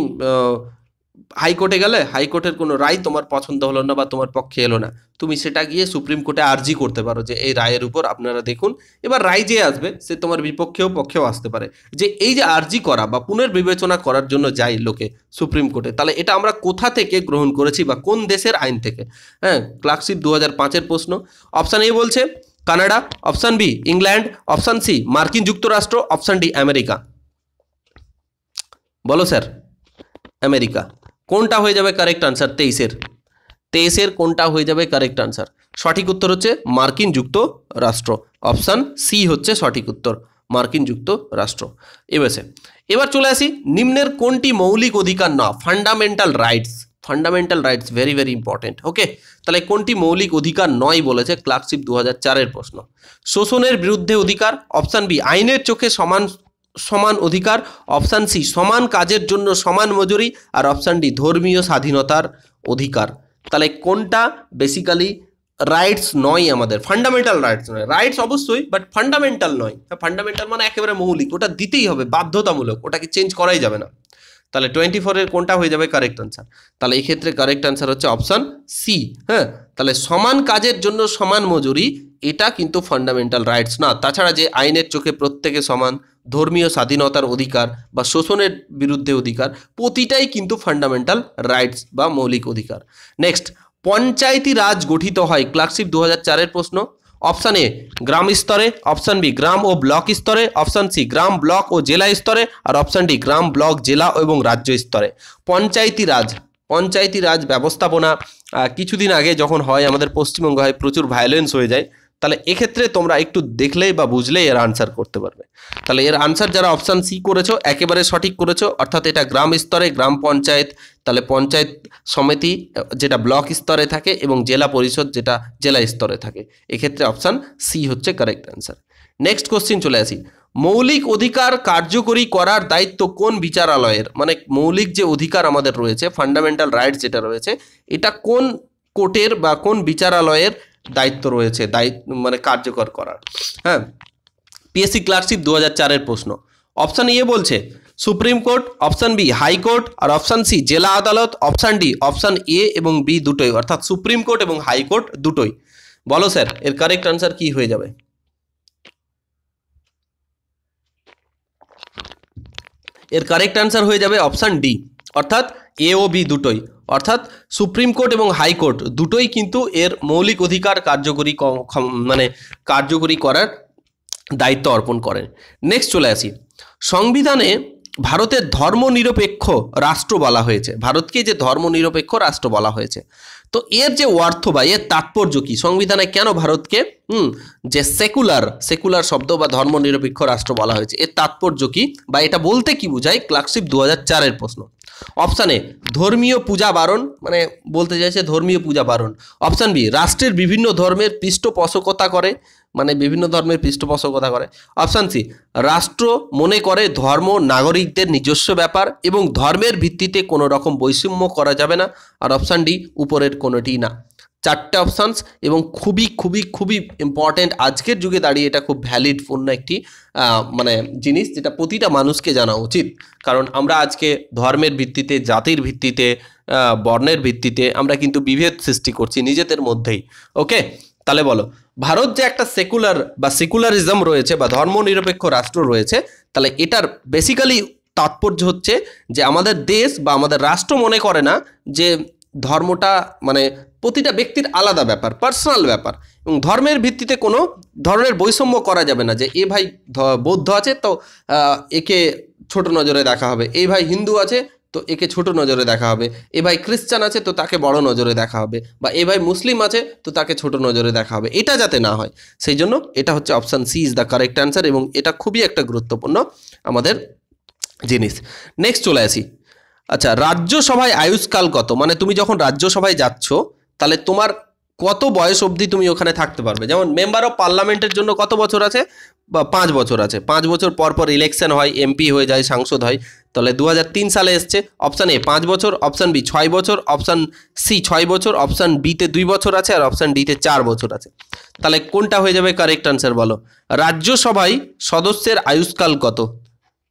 হাইকোর্টে গেলে হাইকোর্টের কোনো রায় তোমার পছন্দ হলো না বা তোমার পক্ষে এলো না তুমি সেটা গিয়ে সুপ্রিম কোর্টে আর্জি করতে পারো যে এই রায়ের উপর আপনারা দেখুন এবার রায় যে আসবে সে তোমার বিপক্ষেও পক্ষেও আসতে পারে যে এই যে আর্জি করা বা পুনর্বিবেচনা করার জন্য যায় লোকে সুপ্রিম কোর্টে তাহলে এটা আমরা কোথা থেকে গ্রহণ করেছি বা কোন দেশের আইন থেকে হ্যাঁ ক্লার্কশিপ দু হাজার পাঁচের প্রশ্ন অপশান এ বলছে Canada option B England option C মার্কিন যুক্তরাষ্ট্র অপশান ডি আমেরিকা বলো স্যার আমেরিকা কোনটা হয়ে যাবে কারেক্ট আনসার তেইশের তেইশের কোনটা হয়ে যাবে কারেক্ট আনসার সঠিক উত্তর হচ্ছে মার্কিন যুক্ত রাষ্ট্র অপশান সি হচ্ছে সঠিক উত্তর মার্কিন যুক্ত রাষ্ট্র এবারে এবার চলে আসি নিম্নের কোনটি মৌলিক অধিকার না fundamental rights fundamental rights very very important okay তাহলে কোনটি মৌলিক অধিকার নয় বলেছে ক্লার্কশিপ দু হাজার চারের প্রশ্ন শোষণের বিরুদ্ধে অধিকার অপশান বি আইনের চোখে সমান সমান অধিকার অপশান সি সমান কাজের জন্য সমান মজুরি আর অপশান ডি ধর্মীয় স্বাধীনতার অধিকার তাহলে কোনটা বেসিক্যালি রাইটস নয় আমাদের ফান্ডামেন্টাল রাইটস নয় রাইটস অবশ্যই বাট ফান্ডামেন্টাল নয় ফান্ডামেন্টাল মানে একেবারে মৌলিক ওটা দিতেই হবে বাধ্যতামূলক ওটাকে চেঞ্জ করাই যাবে না তাহলে টোয়েন্টি ফোরের কোনটা হয়ে যাবে কারেক্ট আনসার তাহলে এই ক্ষেত্রে কারেক্ট আনসার হচ্ছে অপশান সি হ্যাঁ তাহলে সমান কাজের জন্য সমান মজুরি এটা কিন্তু ফান্ডামেন্টাল রাইটস না তাছাড়া যে আইনের চোখে প্রত্যেকে সমান ধর্মীয় স্বাধীনতার অধিকার বা শোষণের বিরুদ্ধে অধিকার প্রতিটাই কিন্তু ফান্ডামেন্টাল রাইটস বা মৌলিক অধিকার নেক্সট পঞ্চায়েতি রাজ গঠিত হয় ক্লার্কশিপ দু হাজার প্রশ্ন অপশান এ গ্রাম স্তরে অপশান বি গ্রাম ও ব্লক স্তরে অপশান সি গ্রাম ব্লক ও জেলা স্তরে আর অপশান ডি গ্রাম ব্লক জেলা এবং রাজ্য স্তরে পঞ্চায়েতি রাজ পঞ্চায়েতি রাজ ব্যবস্থাপনা কিছুদিন আগে যখন হয় আমাদের পশ্চিমবঙ্গ হয় প্রচুর ভায়োলেন্স হয়ে যায় তাহলে এক্ষেত্রে তোমরা একটু দেখলেই বা বুঝলেই এর আনসার করতে পারবে তাহলে এর আনসার যারা অপশান সি করেছো একেবারে সঠিক করেছো অর্থাৎ এটা গ্রাম স্তরে গ্রাম পঞ্চায়েত তাহলে পঞ্চায়েত সমিতি যেটা ব্লক স্তরে থাকে এবং জেলা পরিষদ যেটা জেলা স্তরে থাকে এক্ষেত্রে অপশান সি হচ্ছে কারেক্ট আনসার নেক্সট কোশ্চিন চলে আসি মৌলিক অধিকার কার্যকরী করার দায়িত্ব কোন বিচারালয়ের মানে মৌলিক যে অধিকার আমাদের রয়েছে ফান্ডামেন্টাল রাইটস যেটা রয়েছে এটা কোন কোর্টের বা কোন বিচারালয়ের দায়িত্ব রয়েছে দায়িত্ব মানে কার্যকর করার হ্যাঁ পিএসসি ক্লার্কশিপ দু হাজার প্রশ্ন অপশান এ বলছে supreme court option B high court আর অপশান সি জেলা আদালত অপশান ডি অপশান এ এবং বি দুটোই অর্থাৎ সুপ্রিম কোর্ট এবং হাইকোর্ট দুটোই বলো স্যার এর কারেক্ট আনসার কি হয়ে যাবে এর কারেক্ট আনসার হয়ে যাবে অপশান ডি অর্থাৎ এ ও বি দুটোই অর্থাৎ সুপ্রিম কোর্ট এবং হাইকোর্ট দুটোই কিন্তু এর মৌলিক অধিকার কার্যকরী মানে কার্যকরী করার দায়িত্ব অর্পণ করেন নেক্সট চলে আসি সংবিধানে ভারতের ধর্মনিরপেক্ষ রাষ্ট্র বলা হয়েছে ভারতকে যে ধর্মনিরপেক্ষ রাষ্ট্র বলা হয়েছে তো এর যে অর্থ বা এর তাৎপর্য কি সংবিধানে কেন ভারতকে হুম যে সেকুলার সেকুলার শব্দ বা ধর্মনিরপেক্ষ রাষ্ট্র বলা হয়েছে এর তাৎপর্য কি বা এটা বলতে কি বোঝায় ক্লাকশিপ দু চারের প্রশ্ন অপশানে ধর্মীয় পূজা বারণ মানে বলতে চাইছে ধর্মীয় পূজা বারণ অপশান বি রাষ্ট্রের বিভিন্ন ধর্মের পৃষ্ঠপোষকতা করে মানে বিভিন্ন ধর্মের পৃষ্ঠপোষকতা করে অপশান সি রাষ্ট্র মনে করে ধর্ম নাগরিকদের নিজস্ব ব্যাপার এবং ধর্মের ভিত্তিতে কোনো রকম বৈষম্য করা যাবে না আর অপশান ডি উপরের কোনোটি না চারটে অপশানস এবং খুবই খুবই খুবই ইম্পর্ট্যান্ট আজকের যুগে দাঁড়িয়ে এটা খুব ভ্যালিডপূর্ণ একটি মানে জিনিস যেটা প্রতিটা মানুষকে জানা উচিত কারণ আমরা আজকে ধর্মের ভিত্তিতে জাতির ভিত্তিতে বর্ণের ভিত্তিতে আমরা কিন্তু বিভেদ সৃষ্টি করছি নিজেদের মধ্যেই ওকে তাহলে বলো ভারত যে একটা সেকুলার বা সেকুলারিজম রয়েছে বা ধর্মনিরপেক্ষ রাষ্ট্র রয়েছে তাহলে এটার বেসিক্যালি তাৎপর্য হচ্ছে যে আমাদের দেশ বা আমাদের রাষ্ট্র মনে করে না যে ধর্মটা মানে প্রতিটা ব্যক্তির আলাদা ব্যাপার পার্সোনাল ব্যাপার এবং ধর্মের ভিত্তিতে কোনো ধরনের বৈষম্য করা যাবে না যে এ ভাই বৌদ্ধ আছে তো একে ছোট নজরে দেখা হবে এই ভাই হিন্দু আছে তো একে ছোট নজরে দেখা হবে এ ভাই খ্রিস্টান আছে তো তাকে বড় নজরে দেখা হবে বা এ ভাই মুসলিম আছে তো তাকে ছোট নজরে দেখা হবে এটা যাতে না হয় সেই জন্য এটা হচ্ছে option C is the correct answer এবং এটা খুবই একটা গুরুত্বপূর্ণ আমাদের জিনিস নেক্সট চলে আসি আচ্ছা রাজ্যসভায় আয়ুষ্কাল কত মানে তুমি যখন রাজ্যসভায় যাচ্ছ তাহলে তোমার কত বয়স অবধি তুমি ওখানে থাকতে পারবে যেমন মেম্বার অফ পার্লামেন্টের জন্য কত বছর আছে বা পাঁচ বছর আছে পাঁচ বছর পর পর ইলেকশন হয় এমপি হয়ে যায় সাংসদ হয় তাহলে দু সালে এসছে অপশান এ পাঁচ বছর অপশান বি ছয় বছর অপশান সি ছয় বছর অপশান বিতে দুই বছর আছে আর অপশান ডিতে চার বছর আছে তাহলে কোনটা হয়ে যাবে কারেক্ট আনসার বলো রাজ্যসভায় সদস্যের আয়ুষ্কাল কত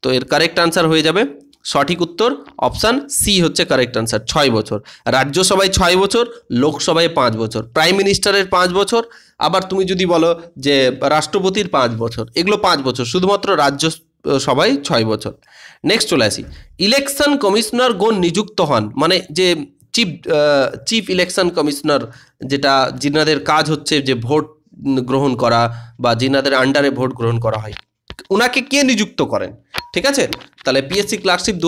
তো এর কারেক্ট আনসার হয়ে যাবে সঠিক উত্তর অপশান সি হচ্ছে কারেক্ট আনসার ছয় বছর রাজ্যসভায় ছয় বছর লোকসভায় পাঁচ বছর প্রাইম মিনিস্টারের পাঁচ বছর আবার তুমি যদি বলো যে রাষ্ট্রপতির পাঁচ বছর এগুলো পাঁচ বছর শুধুমাত্র রাজ্য সবাই ছয় বছর নেক্সট চলে আসি ইলেকশন কমিশনার গণ নিযুক্ত হন মানে যে চিফ চিফ ইলেকশন কমিশনার যেটা যিনাদের কাজ হচ্ছে যে ভোট গ্রহণ করা বা যিনাদের আন্ডারে ভোট গ্রহণ করা হয় ওনাকে কে নিযুক্ত করেন ঠিক আছে তাহলে পিএসসি ক্লার্কশিপ দু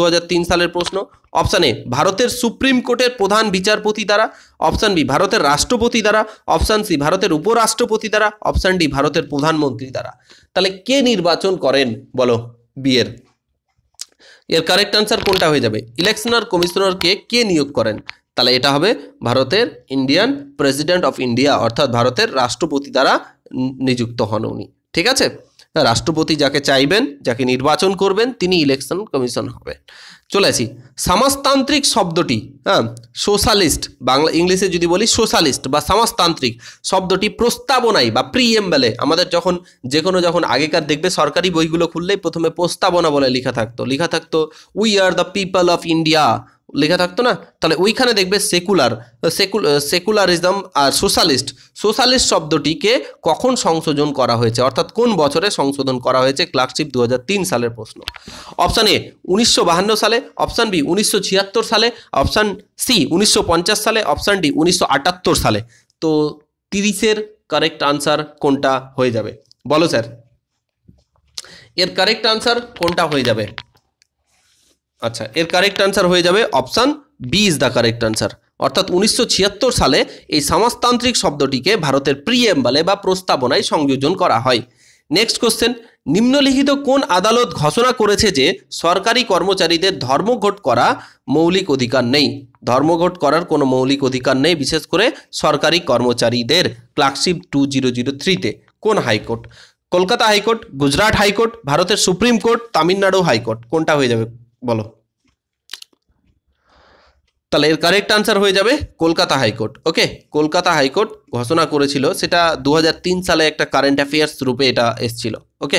সালের প্রশ্ন অপশান এ ভারতের সুপ্রিম কোর্টের প্রধান বিচারপতি দ্বারা অপশান বি ভারতের রাষ্ট্রপতি দ্বারা অপশান সি ভারতের উপরাষ্ট্রপতি দ্বারা অপশান ডি ভারতের প্রধানমন্ত্রী দ্বারা তাহলে কে নির্বাচন করেন বলো বিয়ের এর কারেক্ট আনসার কোনটা হয়ে যাবে ইলেকশনার কমিশনারকে কে নিয়োগ করেন তাহলে এটা হবে ভারতের ইন্ডিয়ান প্রেসিডেন্ট অফ ইন্ডিয়া অর্থাৎ ভারতের রাষ্ট্রপতি দ্বারা নিযুক্ত হন উনি ঠিক আছে হ্যাঁ, রাষ্ট্রপতি যাকে চাইবেন যাকে নির্বাচন করবেন তিনি ইলেকশন কমিশন হবেন চলে আসি সমাজতান্ত্রিক শব্দটি হ্যাঁ সোশ্যালিস্ট বাংলা ইংলিশে যদি বলি সোশ্যালিস্ট বা সমাজতান্ত্রিক শব্দটি প্রস্তাবনায় বা প্রিএম্বেলে আমাদের যখন যে কোনো যখন আগেকার দেখবে সরকারি বইগুলো খুললেই প্রথমে প্রস্তাবনা বলে লেখা থাকতো লেখা থাকতো we are the people of India লেখা থাকতো না তাহলে ওইখানে দেখবে সেকুলার সেকুল সেকুলারিজম আর সোশ্যালিস্ট সোশ্যালিস্ট শব্দটিকে কখন সংশোধন করা হয়েছে অর্থাৎ কোন বছরে সংশোধন করা হয়েছে ক্লার্কশিপ দু সালের প্রশ্ন অপশান এ উনিশশো সালে অপশান বি উনিশশো সালে অপশান সি উনিশশো সালে অপশান ডি উনিশশো সালে তো তিরিশের কারেক্ট আনসার কোনটা হয়ে যাবে বলো স্যার এর কারেক্ট আনসার কোনটা হয়ে যাবে আচ্ছা এর কারেক্ট আনসার হয়ে যাবে option B is the correct answer অর্থাৎ উনিশশো সালে এই সমাজতান্ত্রিক শব্দটিকে ভারতের প্রিএম্বালে বা প্রস্তাবনায় সংযোজন করা হয় নেক্সট কোশ্চেন নিম্নলিখিত কোন আদালত ঘোষণা করেছে যে সরকারি কর্মচারীদের ধর্মঘট করা মৌলিক অধিকার নেই ধর্মঘট করার কোনো মৌলিক অধিকার নেই বিশেষ করে সরকারি কর্মচারীদের ক্লার্কশিপ টু জিরো জিরো থ্রিতে কোন high court Kolkata high court Gujarat high court ভারতের সুপ্রিম কোর্ট তামিলনাড়ু হাইকোর্ট কোনটা হয়ে যাবে বলো তাহলে এর কারেক্ট আনসার হয়ে যাবে Kolkata high court okay Kolkata high court ঘোষণা করেছিল সেটা দু সালে একটা কারেন্ট অ্যাফেয়ার্স রূপে এটা এসছিল ওকে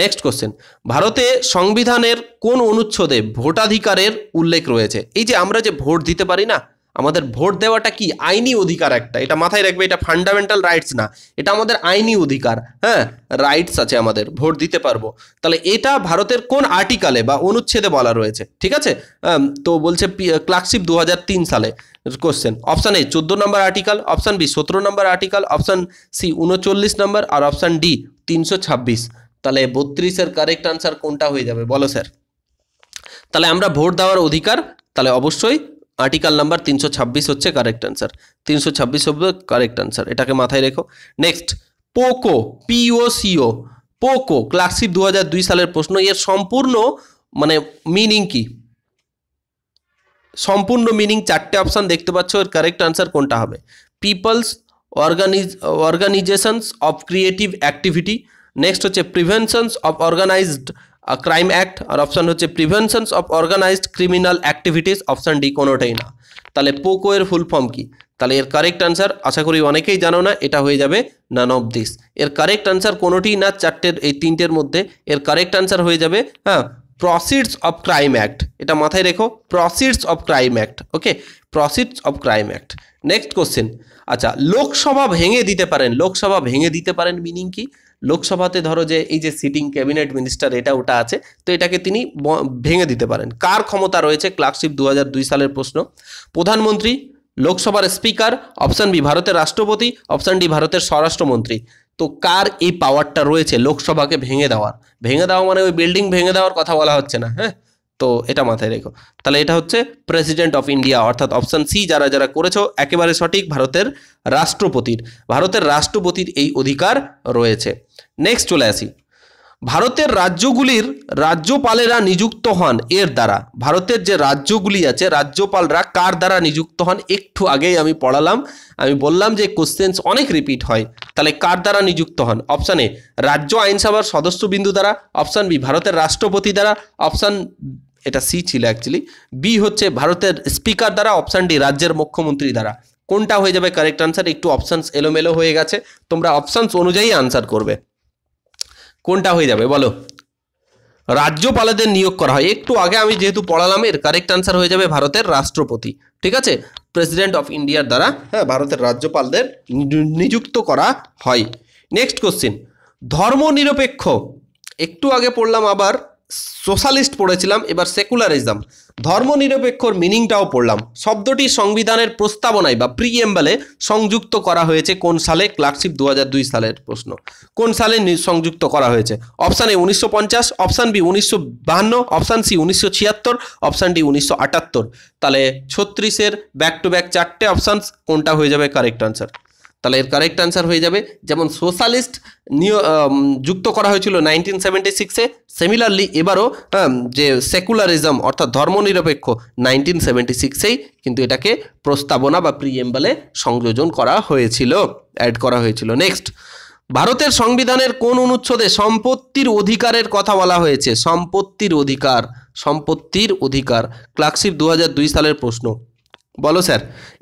নেক্সট কোশ্চেন ভারতে সংবিধানের কোন অনুচ্ছেদে ভোটাধিকারের উল্লেখ রয়েছে এই যে আমরা যে ভোট দিতে পারি না আমাদের ভোট দেওয়াটা কি আইনি অধিকার একটা এটা মাথায় রাখবে এটা ফান্ডামেন্টাল রাইটস না এটা আমাদের আইনি অধিকার হ্যাঁ রাইটস আছে আমাদের ভোট দিতে পারবো তাহলে এটা ভারতের কোন আর্টিকালে বা অনুচ্ছেদে বলা রয়েছে ঠিক আছে তো বলছে ক্লার্কশিপ দু সালে কোশ্চেন অপশান এ চোদ্দো নম্বর আর্টিকাল অপশান বি সতেরো নম্বর আর্টিকাল অপশান সি উনচল্লিশ নম্বর আর অপশান ডি তিনশো ছাব্বিশ তাহলে বত্রিশের কারেক্ট আনসার কোনটা হয়ে যাবে বলো স্যার তাহলে আমরা ভোট দেওয়ার অধিকার তাহলে অবশ্যই আর্টিকেল নাম্বার তিনশো ছাব্বিশ হচ্ছে কারেক্ট অ্যান্সার তিনশো ছাব্বিশ হবে কারেক্ট অ্যান্সার এটাকে মাথায় রেখো নেক্সট পোকো পিওসিও পোকো ক্লাসশিপ দু দুই সালের প্রশ্ন এর সম্পূর্ণ মানে মিনিং কি সম্পূর্ণ মিনিং চারটে অপশান দেখতে পাচ্ছ এর কারেক্ট অ্যান্সার কোনটা হবে পিপলস অর্গানিজ organisations of creative activity next হচ্ছে preventions of organised crime act আর অপশান হচ্ছে preventions of organised criminal activities option D কোনোটাই না তাহলে পোকো এর ফুল ফর্ম কি তাহলে এর কারেক্ট আনসার আশা করি অনেকেই জানো না এটা হয়ে যাবে নান অফ দিস এর কারেক্ট আনসার কোনোটি না চারটের এই তিনটের মধ্যে এর কারেক্ট আনসার হয়ে যাবে হ্যাঁ প্রসিডস অফ ক্রাইম অ্যাক্ট এটা মাথায় রেখো proceeds of crime act okay proceeds of crime act next question আচ্ছা লোকসভা ভেঙে দিতে পারেন লোকসভা ভেঙে দিতে পারেন মিনিং কি লোকসভাতে ধরো যে এই যে সিটিং ক্যাবিনেট মিনিস্টার এটা ওটা আছে তো এটাকে তিনি ভেঙে দিতে পারেন কার ক্ষমতা রয়েছে ক্লার্কশিপ দু সালের প্রশ্ন প্রধানমন্ত্রী লোকসভার স্পিকার অপশান বি ভারতের রাষ্ট্রপতি অপশান ডি ভারতের স্বরাষ্ট্রমন্ত্রী তো কার এই পাওয়ারটা রয়েছে লোকসভাকে ভেঙে দেওয়ার ভেঙে দেওয়া মানে ওই বিল্ডিং ভেঙে দেওয়ার কথা বলা হচ্ছে না হ্যাঁ তো এটা মাথায় রেখো তাহলে এটা হচ্ছে প্রেসিডেন্ট অফ ইন্ডিয়া অর্থাৎ অপশান সি যারা যারা করেছো একেবারে সঠিক ভারতের রাষ্ট্রপতির ভারতের রাষ্ট্রপতির এই অধিকার রয়েছে নেক্সট চলে আসি ভারতের রাজ্যগুলির রাজ্যপালেরা নিযুক্ত হন এর দ্বারা ভারতের যে রাজ্যগুলি আছে রাজ্যপালরা কার দ্বারা নিযুক্ত হন একটু আগেই আমি পড়ালাম আমি বললাম যে কোশ্চেন্স অনেক রিপিট হয় তাহলে কার দ্বারা নিযুক্ত হন অপশান এ রাজ্য আইনসভার সদস্যবিন্দু দ্বারা অপশান বি ভারতের রাষ্ট্রপতি দ্বারা অপশান এটা সি ছিল অ্যাকচুয়ালি বি হচ্ছে ভারতের স্পিকার দ্বারা অপশান ডি রাজ্যের মুখ্যমন্ত্রী দ্বারা কোনটা হয়ে যাবে কারেক্ট আনসার একটু অপশানস এলোমেলো হয়ে গেছে তোমরা অপশানস অনুযায়ী আনসার করবে কোনটা হয়ে যাবে বলো রাজ্যপালদের নিয়োগ করা হয় একটু আগে আমি যেহেতু পড়ালাম এর কারেক্ট আনসার হয়ে যাবে ভারতের রাষ্ট্রপতি ঠিক আছে প্রেসিডেন্ট অফ ইন্ডিয়ার দ্বারা হ্যাঁ ভারতের রাজ্যপালদের নিযুক্ত করা হয় নেক্সট কোশ্চিন ধর্মনিরপেক্ষ একটু আগে পড়লাম আবার সোশ্যালিস্ট পড়েছিলাম এবার সেকুলারিজম ধর্মনিরপেক্ষর মিনিংটাও পড়লাম শব্দটি সংবিধানের প্রস্তাবনায় বা প্রিএম্বালে সংযুক্ত করা হয়েছে কোন সালে ক্লার্কশিপ দু সালের প্রশ্ন কোন সালে সংযুক্ত করা হয়েছে অপশান এ উনিশশো পঞ্চাশ অপশান বি উনিশশো অপশান সি উনিশশো ছিয়াত্তর অপশান ডি উনিশশো আটাত্তর তাহলে ছত্রিশের ব্যাক টু ব্যাক চারটে অপশানস কোনটা হয়ে যাবে কারেক্ট আনসার তাহলে এর কারেক্ট অ্যান্সার হয়ে যাবে যেমন সোশ্যালিস্ট নিয় যুক্ত করা হয়েছিল নাইনটিন সেভেন্টি সিক্সে সিমিলারলি এবারও যে সেকুলারিজম অর্থাৎ ধর্মনিরপেক্ষ নাইনটিন সেভেন্টি সিক্সেই কিন্তু এটাকে প্রস্তাবনা বা প্রিএম্বলে সংযোজন করা হয়েছিল অ্যাড করা হয়েছিল নেক্সট ভারতের সংবিধানের কোন অনুচ্ছেদে সম্পত্তির অধিকারের কথা বলা হয়েছে সম্পত্তির অধিকার সম্পত্তির অধিকার ক্লার্কশিপ দু সালের প্রশ্ন বলো স্যার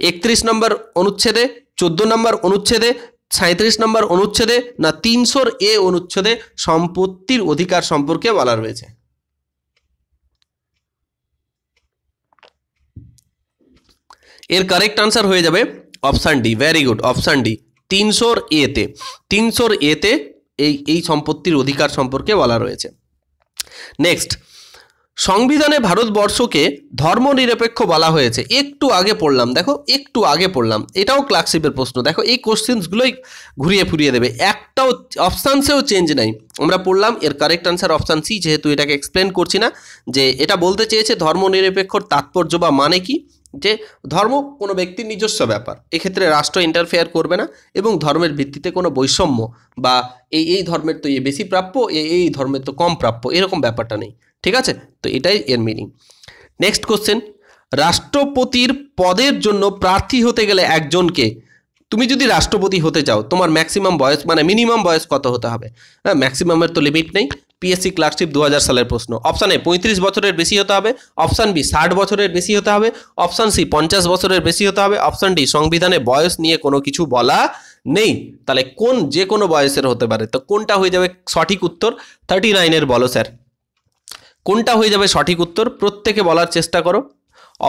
একত্রিশ নম্বর অনুচ্ছেদে চোদ্দো নম্বর অনুচ্ছেদে সাঁত্রিশ নম্বর অনুচ্ছেদে না তিনশোর এ অনুচ্ছেদে সম্পত্তির অধিকার সম্পর্কে বলা রয়েছে এর কারেক্ট আনসার হয়ে যাবে option D very good option D তিনশোর এতে তিনশোর এতে এই এই সম্পত্তির অধিকার সম্পর্কে বলা রয়েছে নেক্সট সংবিধানে ভারতবর্ষকে ধর্মনিরপেক্ষ বলা হয়েছে একটু আগে পড়লাম দেখো একটু আগে পড়লাম এটাও ক্লার্কশিপের প্রশ্ন দেখো এই কোশ্চেন্সগুলোই ঘুরিয়ে ফুরিয়ে দেবে একটাও অপশানসেও চেঞ্জ নাই আমরা পড়লাম এর কারেক্ট আনসার অপশান সি যেহেতু এটাকে এক্সপ্লেন করছি না যে এটা বলতে চেয়েছে ধর্মনিরপেক্ষর তাৎপর্য বা মানে কি যে ধর্ম কোনো ব্যক্তির নিজস্ব ব্যাপার এক্ষেত্রে রাষ্ট্র ইন্টারফেয়ার করবে না এবং ধর্মের ভিত্তিতে কোনো বৈষম্য বা এই এই ধর্মের তো এ বেশি প্রাপ্য এই এই ধর্মের তো কম প্রাপ্য এরকম ব্যাপারটা নেই ঠিক আছে তো এটাই এর মিনিং নেক্সট কোশ্চেন রাষ্ট্রপতির পদের জন্য প্রার্থী হতে গেলে একজনকে তুমি যদি রাষ্ট্রপতি হতে চাও তোমার ম্যাক্সিমাম বয়স মানে মিনিমাম বয়স কত হতে হবে হ্যাঁ ম্যাক্সিমামের তো লিমিট নেই পিএসসি ক্লার্কশিপ দু সালের প্রশ্ন অপশান এ পঁয়ত্রিশ বছরের বেশি হতে হবে অপশান বি ষাট বছরের বেশি হতে হবে অপশান সি পঞ্চাশ বছরের বেশি হতে হবে অপশান ডি সংবিধানে বয়স নিয়ে কোনো কিছু বলা নেই তাহলে কোন যে কোনো বয়সের হতে পারে তো কোনটা হয়ে যাবে সঠিক উত্তর থার্টি নাইনের বলো স্যার কোনটা হয়ে যাবে সঠিক উত্তর প্রত্যেকে বলার চেষ্টা করো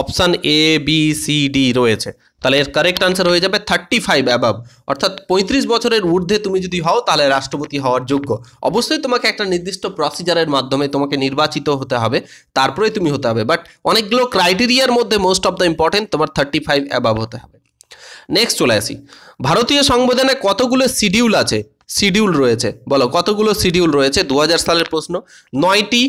option A B C D রয়েছে তাহলে এর কারেক্ট আনসার হয়ে যাবে থার্টি ফাইভ অ্যাবাব অর্থাৎ পঁয়ত্রিশ বছরের ঊর্ধ্বে তুমি যদি হও তাহলে রাষ্ট্রপতি হওয়ার যোগ্য অবশ্যই তোমাকে একটা নির্দিষ্ট প্রসিজারের মাধ্যমে তোমাকে নির্বাচিত হতে হবে তারপরে তুমি হতে হবে বাট অনেকগুলো ক্রাইটেরিয়ার মধ্যে মোস্ট অফ দ্য ইম্পর্টেন্ট তোমার থার্টি ফাইভ অ্যাবাব হতে হবে নেক্সট চলে আসি ভারতীয় সংবিধানে কতগুলো শিডিউল আছে শিডিউল রয়েছে বলো কতগুলো শিডিউল রয়েছে দু সালের প্রশ্ন নয়টি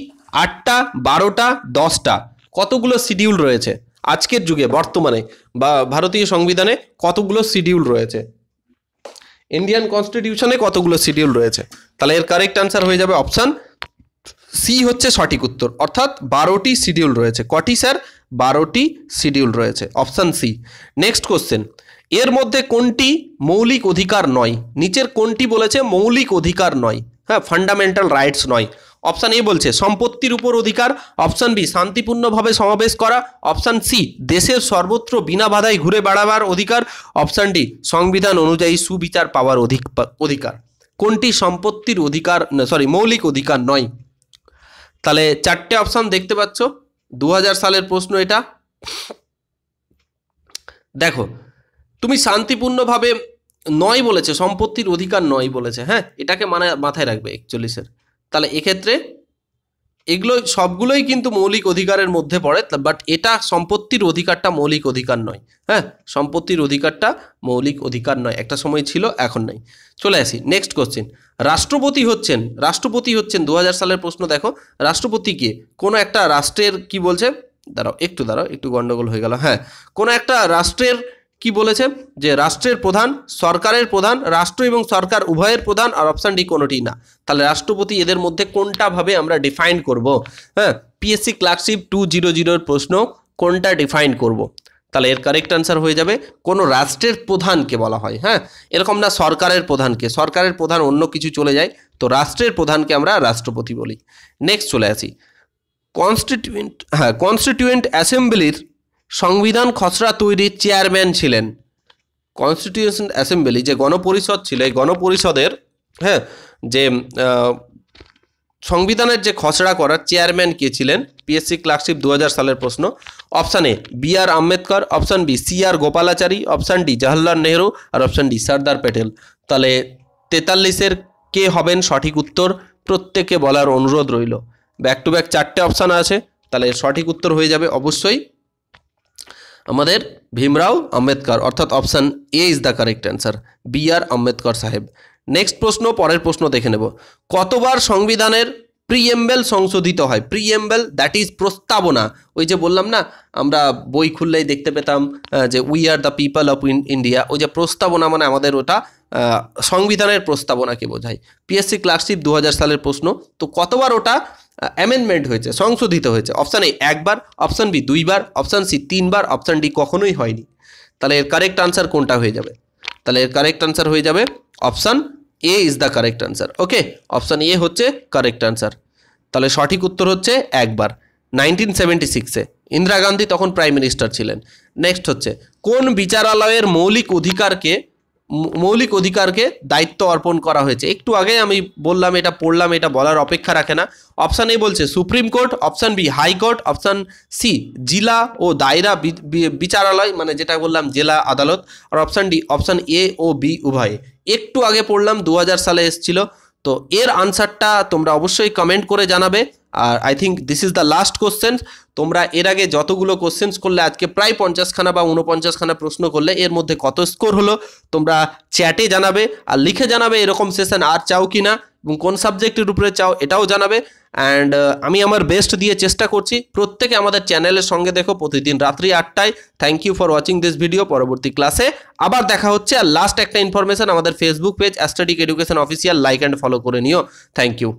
আটটা বারোটা দশটা কতগুলো শিডিউল রয়েছে আজকের যুগে বর্তমানে বা ভারতীয় সংবিধানে কতগুলো শিডিউল রয়েছে ইন্ডিয়ান কনস্টিটিউশনে কতগুলো শিডিউল রয়েছে তাহলে এর কারেক্ট আনসার হয়ে যাবে অপশান সি হচ্ছে সঠিক উত্তর অর্থাৎ বারোটি শিডিউল রয়েছে কটি স্যার বারোটি শিডিউল রয়েছে অপশান সি নেক্সট কোশ্চেন এর মধ্যে কোনটি মৌলিক অধিকার নয় নিচের কোনটি বলেছে মৌলিক অধিকার নয় হ্যাঁ ফান্ডামেন্টাল রাইটস নয় অপশান এ বলছে সম্পত্তির উপর অধিকার অপশান বি শান্তিপূর্ণভাবে সমাবেশ করা অপশান সি দেশের সর্বত্র বিনা বাধায় ঘুরে বেড়াবার অধিকার অপশান ডি সংবিধান অনুযায়ী সুবিচার পাওয়ার অধিক অধিকার কোনটি সম্পত্তির অধিকার সরি মৌলিক অধিকার নয় তাহলে চারটে অপশান দেখতে পাচ্ছ দু সালের প্রশ্ন এটা দেখো তুমি শান্তিপূর্ণভাবে নয় বলেছে সম্পত্তির অধিকার নয় বলেছে হ্যাঁ এটাকে মানে মাথায় রাখবে একচল্লিশের তাহলে এক্ষেত্রে এগুলো সবগুলোই কিন্তু মৌলিক অধিকারের মধ্যে পড়ে বাট এটা সম্পত্তির অধিকারটা মৌলিক অধিকার নয় হ্যাঁ সম্পত্তির অধিকারটা মৌলিক অধিকার নয় একটা সময় ছিল এখন নাই চলে আসি নেক্সট কোশ্চেন রাষ্ট্রপতি হচ্ছেন রাষ্ট্রপতি হচ্ছেন দু সালের প্রশ্ন দেখো রাষ্ট্রপতি কে কোনো একটা রাষ্ট্রের কি বলছে দাঁড়াও একটু দাঁড়াও একটু গণ্ডগোল হয়ে গেল হ্যাঁ কোনো একটা রাষ্ট্রের কি বলেছে যে রাষ্ট্রের প্রধান সরকারের প্রধান রাষ্ট্র এবং সরকার উভয়ের প্রধান আর অপশান ডি কোনোটি না তাহলে রাষ্ট্রপতি এদের মধ্যে কোনটাভাবে আমরা ডিফাইন করব হ্যাঁ পিএসসি ক্লার্কশিপ টু জিরো জিরোর প্রশ্ন কোনটা ডিফাইন করব। তাহলে এর কারেক্ট আনসার হয়ে যাবে কোনো রাষ্ট্রের প্রধানকে বলা হয় হ্যাঁ এরকম না সরকারের প্রধানকে সরকারের প্রধান অন্য কিছু চলে যায় তো রাষ্ট্রের প্রধানকে আমরা রাষ্ট্রপতি বলি নেক্সট চলে আসি কনস্টিটিউয়েন্ট হ্যাঁ কনস্টিটিউয়েন্ট অ্যাসেম্বলির সংবিধান খসড়া তৈরির চেয়ারম্যান ছিলেন কনস্টিটিউশন অ্যাসেম্বলি যে গণপরিষদ ছিল এই গণপরিষদের হ্যাঁ যে সংবিধানের যে খসড়া করার চেয়ারম্যান কে ছিলেন পিএসসি ক্লার্কশিপ দু সালের প্রশ্ন option A B R Ambedkar option B C R Gopalachari option D Jawaharlal Nehru আর অপশান ডি সর্দার প্যাটেল তাহলে তেতাল্লিশের কে হবেন সঠিক উত্তর প্রত্যেকে বলার অনুরোধ রইল ব্যাক টু ব্যাক চারটে অপশান আছে তাহলে সঠিক উত্তর হয়ে যাবে অবশ্যই আমাদের ভীমরাও আম্বেদকর অর্থাৎ option A is the correct answer B R Ambedkar Sahab next প্রশ্ন পরের প্রশ্ন দেখে নেব কতবার সংবিধানের প্রিএম্বেল সংশোধিত হয় প্রিএম্বেল দ্যাট ইজ প্রস্তাবনা ওই যে বললাম না আমরা বই খুললেই দেখতে পেতাম যে we are the people of India ওই যে প্রস্তাবনা মানে আমাদের ওটা সংবিধানের প্রস্তাবনাকে বোঝায় পিএসসি ক্লাসশিপ দু সালের প্রশ্ন তো কতবার ওটা অ্যামেন্ডমেন্ট হয়েছে সংশোধিত হয়েছে অপশান এ একবার অপশান বি দুইবার অপশান সি তিনবার অপশান ডি কখনোই হয়নি তাহলে এর কারেক্ট আনসার কোনটা হয়ে যাবে তাহলে এর কারেক্ট আনসার হয়ে যাবে option A is the correct answer okay option A হচ্ছে কারেক্ট আনসার তাহলে সঠিক উত্তর হচ্ছে একবার নাইনটিন সেভেন্টি সিক্সে ইন্দিরা গান্ধী তখন প্রাইম মিনিস্টার ছিলেন নেক্সট হচ্ছে কোন বিচারালয়ের মৌলিক অধিকারকে মৌলিক অধিকারকে দায়িত্ব অর্পণ করা হয়েছে একটু আগে আমি বললাম এটা পড়লাম এটা বলার অপেক্ষা রাখে না অপশান এ বলছে supreme court option B high court option C জেলা ও দায়রা বিচারালয় মানে যেটা বললাম জেলা আদালত আর অপশান ডি অপশান এ ও বি উভয়ে একটু আগে পড়লাম দু সালে এসছিল তো এর আনসারটা তোমরা অবশ্যই কমেন্ট করে জানাবে আর I think this is the last question তোমরা এর আগে যতগুলো কোশ্চেন্স করলে আজকে প্রায় পঞ্চাশখানা বা উনপঞ্চাশখানা প্রশ্ন করলে এর মধ্যে কত স্কোর হলো তোমরা চ্যাটে জানাবে আর লিখে জানাবে এরকম সেশন আর চাও কি না এবং কোন সাবজেক্টের উপরে চাও এটাও জানাবে অ্যান্ড uh, আমি আমার বেস্ট দিয়ে চেষ্টা করছি প্রত্যেকে আমাদের চ্যানেলের সঙ্গে দেখো প্রতিদিন রাত্রি আটটায় thank you for watching this video পরবর্তী ক্লাসে আবার দেখা হচ্ছে আর লাস্ট একটা ইনফরমেশন আমাদের ফেসবুক পেজ অ্যাস্টাডিক education official like and follow করে নিও থ্যাংক ইউ